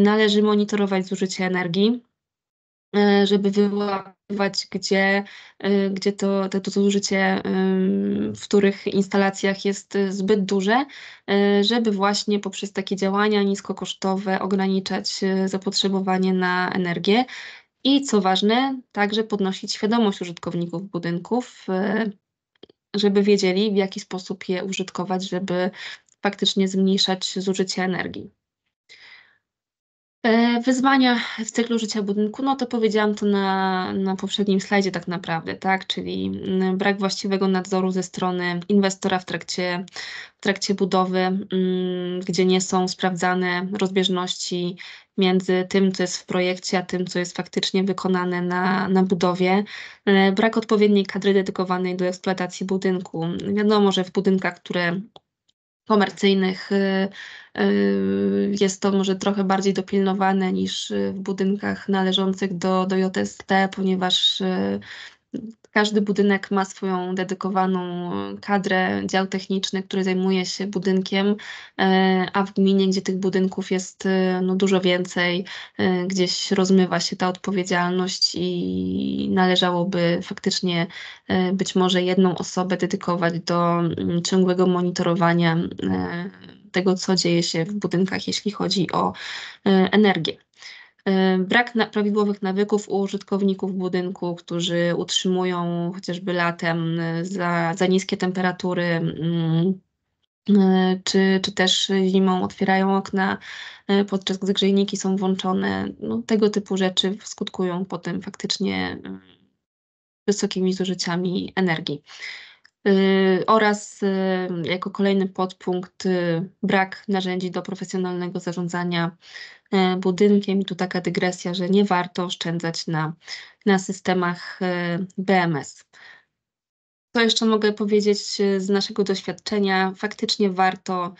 należy monitorować zużycie energii E, żeby wyłapywać, gdzie, e, gdzie to, to, to zużycie w których instalacjach jest zbyt duże, e, żeby właśnie poprzez takie działania niskokosztowe ograniczać zapotrzebowanie na energię. I co ważne, także podnosić świadomość użytkowników budynków, żeby wiedzieli, w jaki sposób je użytkować, żeby faktycznie zmniejszać zużycie energii. E, wyzwania w cyklu życia budynku, no to powiedziałam to na, na poprzednim slajdzie tak naprawdę, tak, czyli mm, brak właściwego nadzoru ze strony inwestora w trakcie, w trakcie budowy, mm, gdzie nie są sprawdzane rozbieżności między tym, co jest w projekcie, a tym, co jest faktycznie wykonane na, na budowie. E, brak odpowiedniej kadry dedykowanej do eksploatacji budynku. Wiadomo, że w budynkach, które komercyjnych y, y, jest to może trochę bardziej dopilnowane niż w budynkach należących do, do JST, ponieważ y, każdy budynek ma swoją dedykowaną kadrę, dział techniczny, który zajmuje się budynkiem, e, a w gminie, gdzie tych budynków jest e, no, dużo więcej, e, gdzieś rozmywa się ta odpowiedzialność i należałoby faktycznie być może jedną osobę dedykować do mm, ciągłego monitorowania tego, co dzieje się w budynkach, jeśli chodzi o energię brak na, prawidłowych nawyków u użytkowników budynku, którzy utrzymują chociażby latem e, za, za niskie temperatury, mm, e, czy, czy też zimą otwierają okna, e, podczas gdy grzejniki są włączone. No, tego typu rzeczy skutkują potem faktycznie wysokimi zużyciami energii. oraz jako kolejny podpunkt brak narzędzi do profesjonalnego zarządzania E, budynkiem. I tu taka dygresja, że nie warto oszczędzać na, na systemach e, BMS. Co jeszcze mogę powiedzieć e, z naszego doświadczenia? Faktycznie warto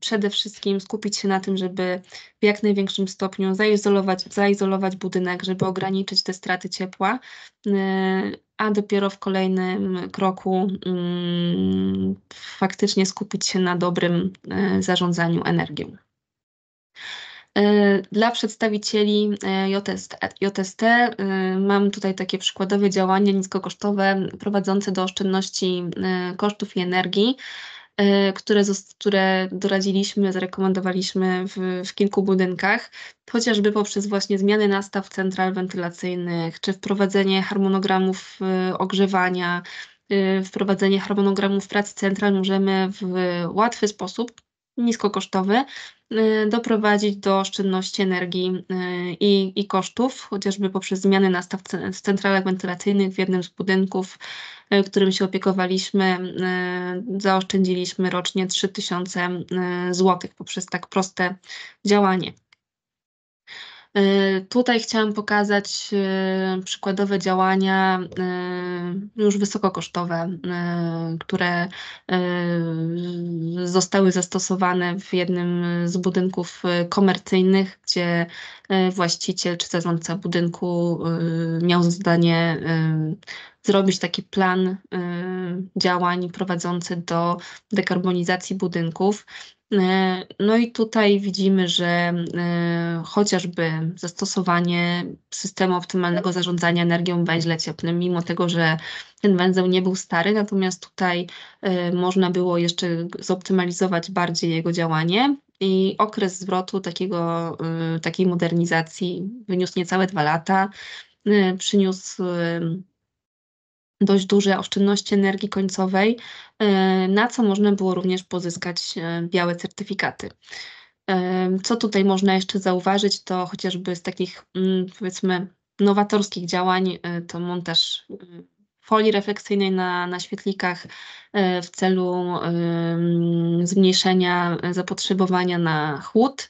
przede wszystkim skupić się na tym, żeby w jak największym stopniu zaizolować, zaizolować budynek, żeby ograniczyć te straty ciepła, a dopiero w kolejnym kroku mm, faktycznie skupić się na dobrym zarządzaniu energią. Y, dla przedstawicieli y, JST, JST y, mam tutaj takie przykładowe działania niskokosztowe prowadzące do oszczędności kosztów i energii które, które doradziliśmy, zarekomendowaliśmy w, w, kilku budynkach, chociażby poprzez właśnie zmiany nastaw central wentylacyjnych, czy wprowadzenie harmonogramów ogrzewania, wprowadzenie harmonogramów pracy central możemy w łatwy sposób, niskokosztowy, Y, doprowadzić do oszczędności energii y, i, i kosztów, chociażby poprzez zmiany nastaw w centralach wentylacyjnych w jednym z budynków, y, którym się opiekowaliśmy, zaoszczędziliśmy rocznie 3000 zł poprzez tak proste działanie. E, tutaj chciałam pokazać e, przykładowe działania e, już wysokokosztowe, które zostały zastosowane w jednym z budynków komercyjnych, gdzie właściciel czy zarządca budynku miał zadanie zrobić taki plan y, działań prowadzący do dekarbonizacji budynków. Y, no i tutaj widzimy, że y, chociażby zastosowanie systemu optymalnego zarządzania energią w węźle cieplnym, mimo tego, że ten węzeł nie był stary, natomiast tutaj można było jeszcze zoptymalizować bardziej jego działanie. I okres zwrotu takiego, takiej modernizacji wyniósł niecałe dwa lata, przyniósł dość duże oszczędności energii końcowej, e, na co można było również pozyskać e, białe certyfikaty. E, co tutaj można jeszcze zauważyć, to chociażby z takich mm, powiedzmy nowatorskich działań, to montaż folii refleksyjnej na, na świetlikach w celu mm, zmniejszenia zapotrzebowania na chłód.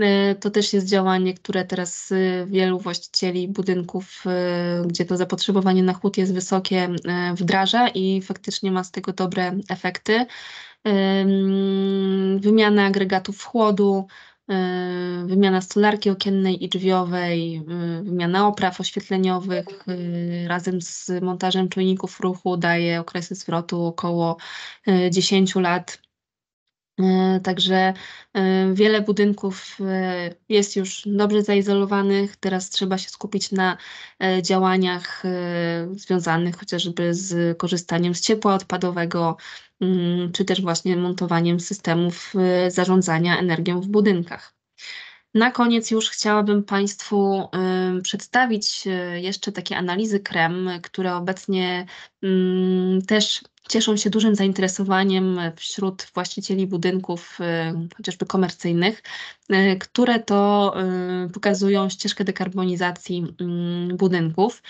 E, to też jest działanie, które teraz y, wielu właścicieli budynków, y, gdzie to zapotrzebowanie na chłód jest wysokie, y, wdraża i faktycznie ma z tego dobre efekty. Wymiana agregatów chłodu, wymiana stolarki okiennej i drzwiowej, wymiana opraw oświetleniowych razem z montażem czujników ruchu daje okresy zwrotu około 10 lat. E, także e, wiele budynków e, jest już dobrze zaizolowanych. Teraz trzeba się skupić na działaniach związanych chociażby z korzystaniem z ciepła odpadowego, mm, czy też właśnie montowaniem systemów zarządzania energią w budynkach. Na koniec już chciałabym Państwu przedstawić jeszcze takie analizy KREM, które obecnie mm, też cieszą się dużym zainteresowaniem wśród właścicieli budynków, y, chociażby komercyjnych, y, które to y, pokazują ścieżkę dekarbonizacji mm, budynków.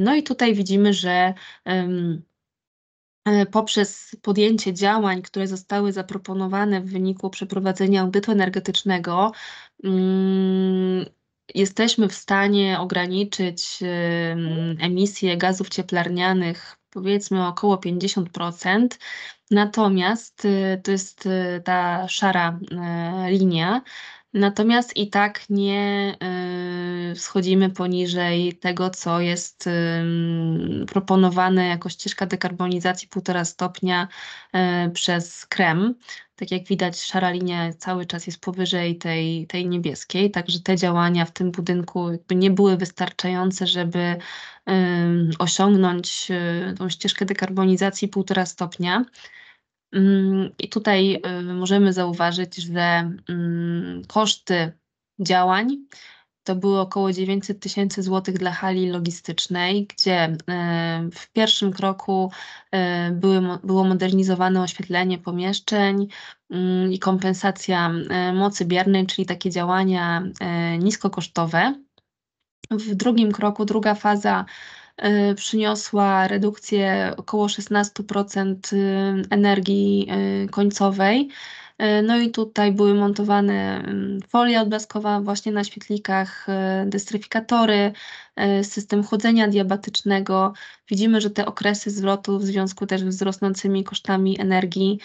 No i tutaj widzimy, że poprzez podjęcie działań, które zostały zaproponowane w wyniku przeprowadzenia audytu energetycznego, mm, jesteśmy w stanie ograniczyć emisję gazów cieplarnianych powiedzmy około 50%. Natomiast y, to jest y, ta szara y, linia, Natomiast i tak nie y, schodzimy poniżej tego, co jest proponowane jako ścieżka dekarbonizacji 1,5 stopnia y, przez Krem. Tak jak widać, szara linia cały czas jest powyżej tej, tej niebieskiej, także te działania w tym budynku jakby nie były wystarczające, żeby osiągnąć y, tą ścieżkę dekarbonizacji 1,5 stopnia. Mm, I tutaj y, możemy zauważyć, że mm, koszty działań to były około 900 tysięcy złotych dla hali logistycznej, gdzie y, w pierwszym kroku y, było modernizowane oświetlenie pomieszczeń mm, i kompensacja mocy biernej, czyli takie działania niskokosztowe. W drugim kroku, druga faza Y, przyniosła redukcję około 16% y, energii y, końcowej. No i tutaj były montowane folia odblaskowa właśnie na świetlikach, dystryfikatory, system chłodzenia diabatycznego. Widzimy, że te okresy zwrotu w związku też z rosnącymi kosztami energii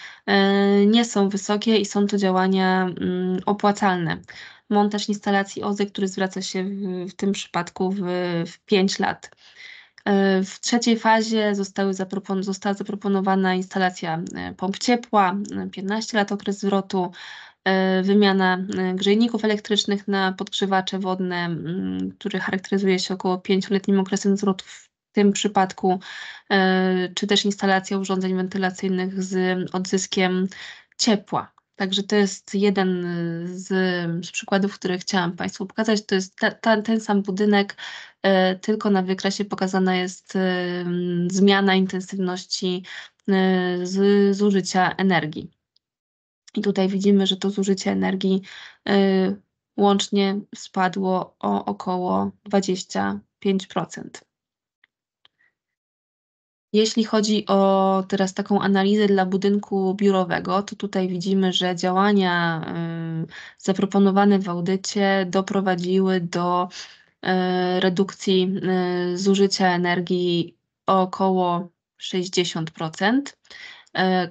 nie są wysokie i są to działania mm, opłacalne. Montaż instalacji OZE, który zwraca się w, w tym przypadku w, w 5 lat. E, w trzeciej fazie zostały została zaproponowana instalacja e, pomp ciepła, 15 e, lat okres zwrotu, wymiana grzejników elektrycznych na podgrzewacze wodne, który charakteryzuje się około 5-letnim okresem zwrotu w tym przypadku, czy też instalacja urządzeń wentylacyjnych z odzyskiem ciepła. Także to jest jeden y, z, z przykładów, które chciałam Państwu pokazać. To jest ta, ta, ten sam budynek, e, tylko na wykresie pokazana jest e, zmiana intensywności e, z, zużycia energii. I tutaj widzimy, że to zużycie energii łącznie spadło o około 25%. Jeśli chodzi o teraz taką analizę dla budynku biurowego, to tutaj widzimy, że działania y, zaproponowane w audycie doprowadziły do y, redukcji y, zużycia energii o około 60%.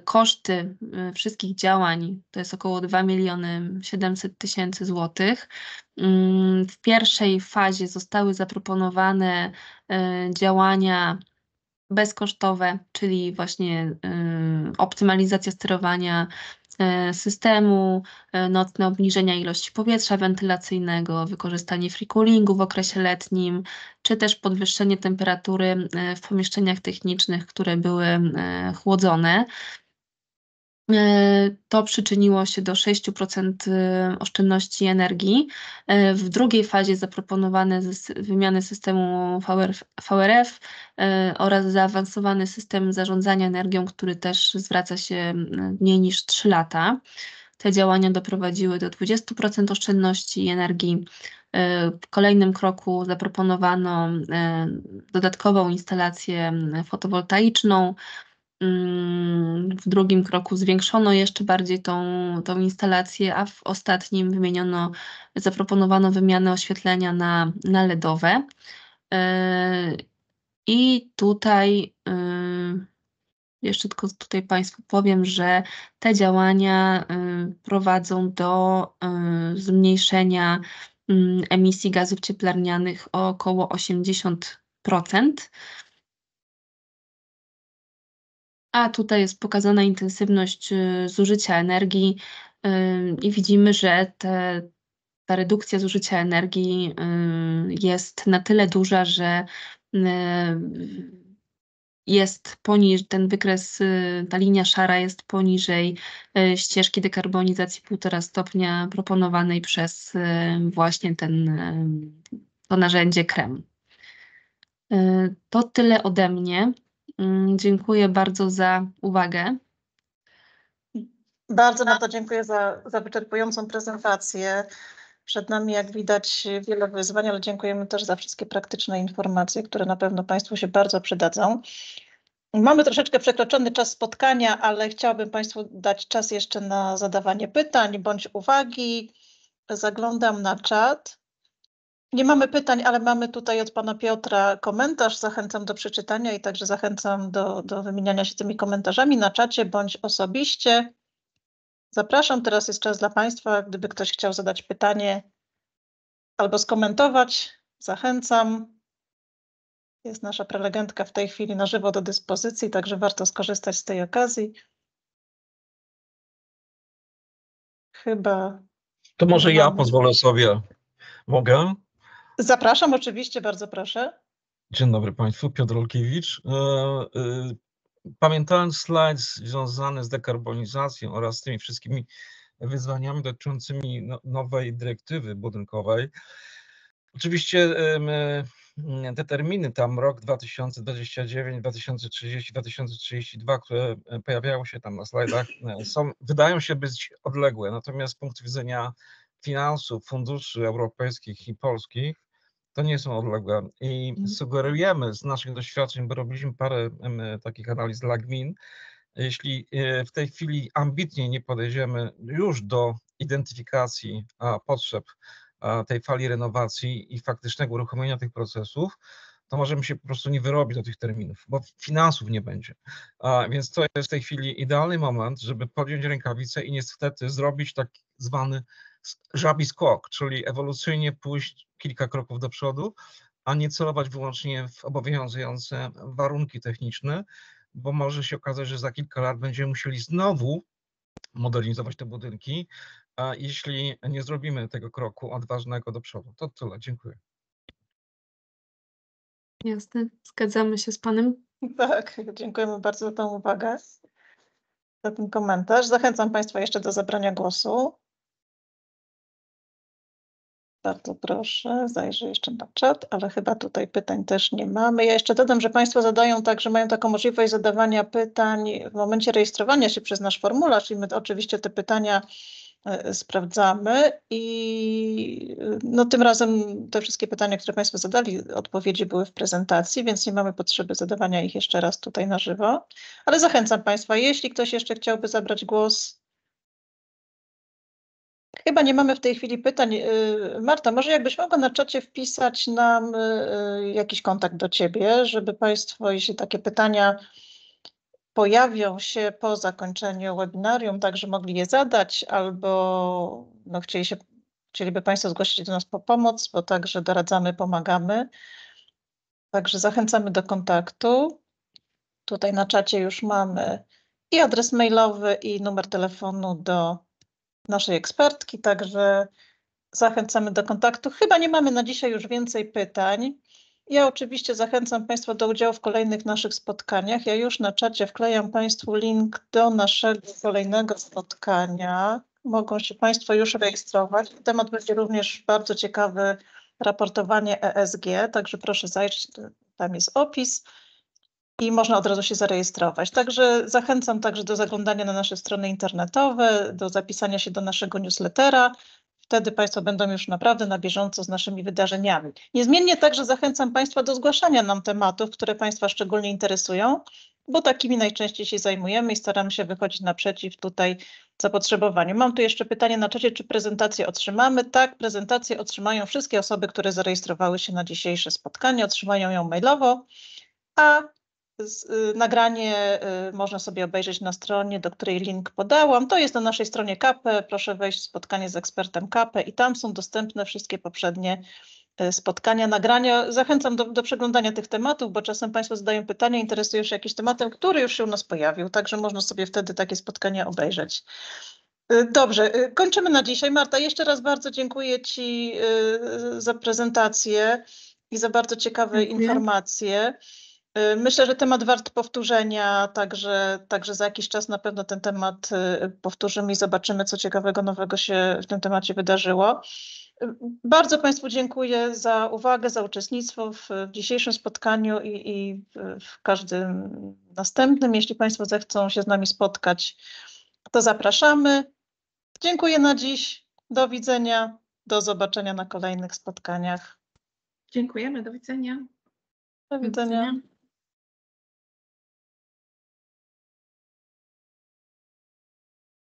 Koszty wszystkich działań to jest około 2 miliony 700 tysięcy złotych. Mm, w pierwszej fazie zostały zaproponowane działania bezkosztowe, czyli właśnie y, optymalizacja sterowania y, systemu, y, nocne obniżenia ilości powietrza wentylacyjnego, wykorzystanie free coolingu w okresie letnim, czy też podwyższenie temperatury w pomieszczeniach technicznych, które były chłodzone. E, to przyczyniło się do 6% e, oszczędności energii. E, w drugiej fazie zaproponowane wymiany systemu VRF oraz zaawansowany system zarządzania energią, który też zwraca się mniej niż 3 lata. Te działania doprowadziły do 20% oszczędności energii. W kolejnym kroku zaproponowano dodatkową instalację fotowoltaiczną, Mm, w drugim kroku zwiększono jeszcze bardziej tą, tą instalację, a w ostatnim wymieniono, zaproponowano wymianę oświetlenia na, na LEDowe. E, I tutaj e, jeszcze tylko tutaj Państwu powiem, że te działania e, prowadzą do zmniejszenia mm, emisji gazów cieplarnianych o około 80% a tutaj jest pokazana intensywność y, zużycia energii y, i widzimy, że te, ta redukcja zużycia energii y, jest na tyle duża, że jest poniżej, ten wykres, ta linia szara jest poniżej ścieżki dekarbonizacji 1,5 stopnia proponowanej przez właśnie ten, to narzędzie KREM. To tyle ode mnie. Mm, dziękuję bardzo za uwagę. Bardzo bardzo dziękuję za, za wyczerpującą prezentację. Przed nami, jak widać, wiele wyzwań, ale dziękujemy też za wszystkie praktyczne informacje, które na pewno Państwu się bardzo przydadzą. Mamy troszeczkę przekroczony czas spotkania, ale chciałabym Państwu dać czas jeszcze na zadawanie pytań bądź uwagi. Zaglądam na czat. Nie mamy pytań, ale mamy tutaj od pana Piotra komentarz. Zachęcam do przeczytania i także zachęcam do, do wymieniania się tymi komentarzami na czacie bądź osobiście. Zapraszam, teraz jest czas dla państwa, gdyby ktoś chciał zadać pytanie albo skomentować. Zachęcam. Jest nasza prelegentka w tej chwili na żywo do dyspozycji, także warto skorzystać z tej okazji. Chyba. To może ja pozwolę sobie. Mogę? Zapraszam oczywiście, bardzo proszę. Dzień dobry Państwu, Piotr Olkiewicz. E, e, pamiętając slajd związany z dekarbonizacją oraz tymi wszystkimi wyzwaniami dotyczącymi no, nowej dyrektywy budynkowej, oczywiście e, mm, te terminy tam rok 2029, 2030, 2032, które pojawiają się tam na slajdach, są, wydają się być odległe. Natomiast z punktu widzenia finansów, funduszy europejskich i polskich, to nie są odległe. I mhm. sugerujemy z naszych doświadczeń, bo robiliśmy parę takich analiz dla gmin, jeśli e, w tej chwili ambitnie nie podejdziemy już do identyfikacji potrzeb tej fali renowacji i faktycznego uruchomienia tych procesów, to możemy się po prostu nie wyrobić do tych terminów, bo finansów nie będzie. A więc to jest w tej chwili idealny moment, żeby podjąć rękawice i niestety zrobić tak zwany żabi skok, czyli ewolucyjnie pójść kilka kroków do przodu, a nie celować wyłącznie w obowiązujące warunki techniczne, bo może się okazać, że za kilka lat będziemy musieli znowu modernizować te budynki, jeśli nie zrobimy tego kroku odważnego do przodu. To tyle, dziękuję. Jasne, zgadzamy się z Panem. Tak, dziękujemy bardzo za tę uwagę, za ten komentarz. Zachęcam Państwa jeszcze do zabrania głosu. Bardzo proszę, zajrzę jeszcze na czat, ale chyba tutaj pytań też nie mamy. Ja jeszcze dodam, że Państwo zadają tak, że mają taką możliwość zadawania pytań w momencie rejestrowania się przez nasz formularz i my oczywiście te pytania e, sprawdzamy i e, no, tym razem te wszystkie pytania, które Państwo zadali, odpowiedzi były w prezentacji, więc nie mamy potrzeby zadawania ich jeszcze raz tutaj na żywo. Ale zachęcam Państwa, jeśli ktoś jeszcze chciałby zabrać głos, Chyba nie mamy w tej chwili pytań. Y, Marta, może jakbyś mogła na czacie wpisać nam y, y, jakiś kontakt do Ciebie, żeby Państwo, jeśli takie pytania pojawią się po zakończeniu webinarium, także mogli je zadać albo no, chcieli się, chcieliby Państwo zgłosić do nas po pomoc, bo także doradzamy, pomagamy. Także zachęcamy do kontaktu. Tutaj na czacie już mamy i adres mailowy, i numer telefonu do naszej ekspertki, także zachęcamy do kontaktu. Chyba nie mamy na dzisiaj już więcej pytań. Ja oczywiście zachęcam Państwa do udziału w kolejnych naszych spotkaniach. Ja już na czacie wklejam Państwu link do naszego kolejnego spotkania. Mogą się Państwo już rejestrować. Temat będzie również bardzo ciekawy, raportowanie ESG, także proszę zajrzeć, tam jest opis i można od razu się zarejestrować. Także zachęcam także do zaglądania na nasze strony internetowe, do zapisania się do naszego newslettera. Wtedy Państwo będą już naprawdę na bieżąco z naszymi wydarzeniami. Niezmiennie także zachęcam Państwa do zgłaszania nam tematów, które Państwa szczególnie interesują, bo takimi najczęściej się zajmujemy i staramy się wychodzić naprzeciw tutaj zapotrzebowaniu. Mam tu jeszcze pytanie na czacie, czy prezentację otrzymamy? Tak, prezentację otrzymają wszystkie osoby, które zarejestrowały się na dzisiejsze spotkanie, otrzymają ją mailowo, a Y, nagranie y, można sobie obejrzeć na stronie, do której link podałam. To jest na naszej stronie KAPE. Proszę wejść w spotkanie z ekspertem KAPE i tam są dostępne wszystkie poprzednie y, spotkania, nagrania. Zachęcam do, do, przeglądania tych tematów, bo czasem Państwo zadają pytania, interesują się jakimś tematem, który już się u nas pojawił, także można sobie wtedy takie spotkania obejrzeć. Dobrze, kończymy na dzisiaj. Marta, jeszcze raz bardzo dziękuję Ci za prezentację i za bardzo ciekawe Dziękuję. informacje. Y, myślę, że temat wart powtórzenia, także, także za jakiś czas na pewno ten temat y, powtórzymy i zobaczymy, co ciekawego nowego się w tym temacie wydarzyło. Y, bardzo Państwu dziękuję za uwagę, za uczestnictwo w, w dzisiejszym spotkaniu i, i, w każdym następnym. Jeśli Państwo zechcą się z nami spotkać, to zapraszamy. Dziękuję na dziś. Do widzenia. Do zobaczenia na kolejnych spotkaniach. Dziękujemy. Do widzenia. Do widzenia. Do widzenia.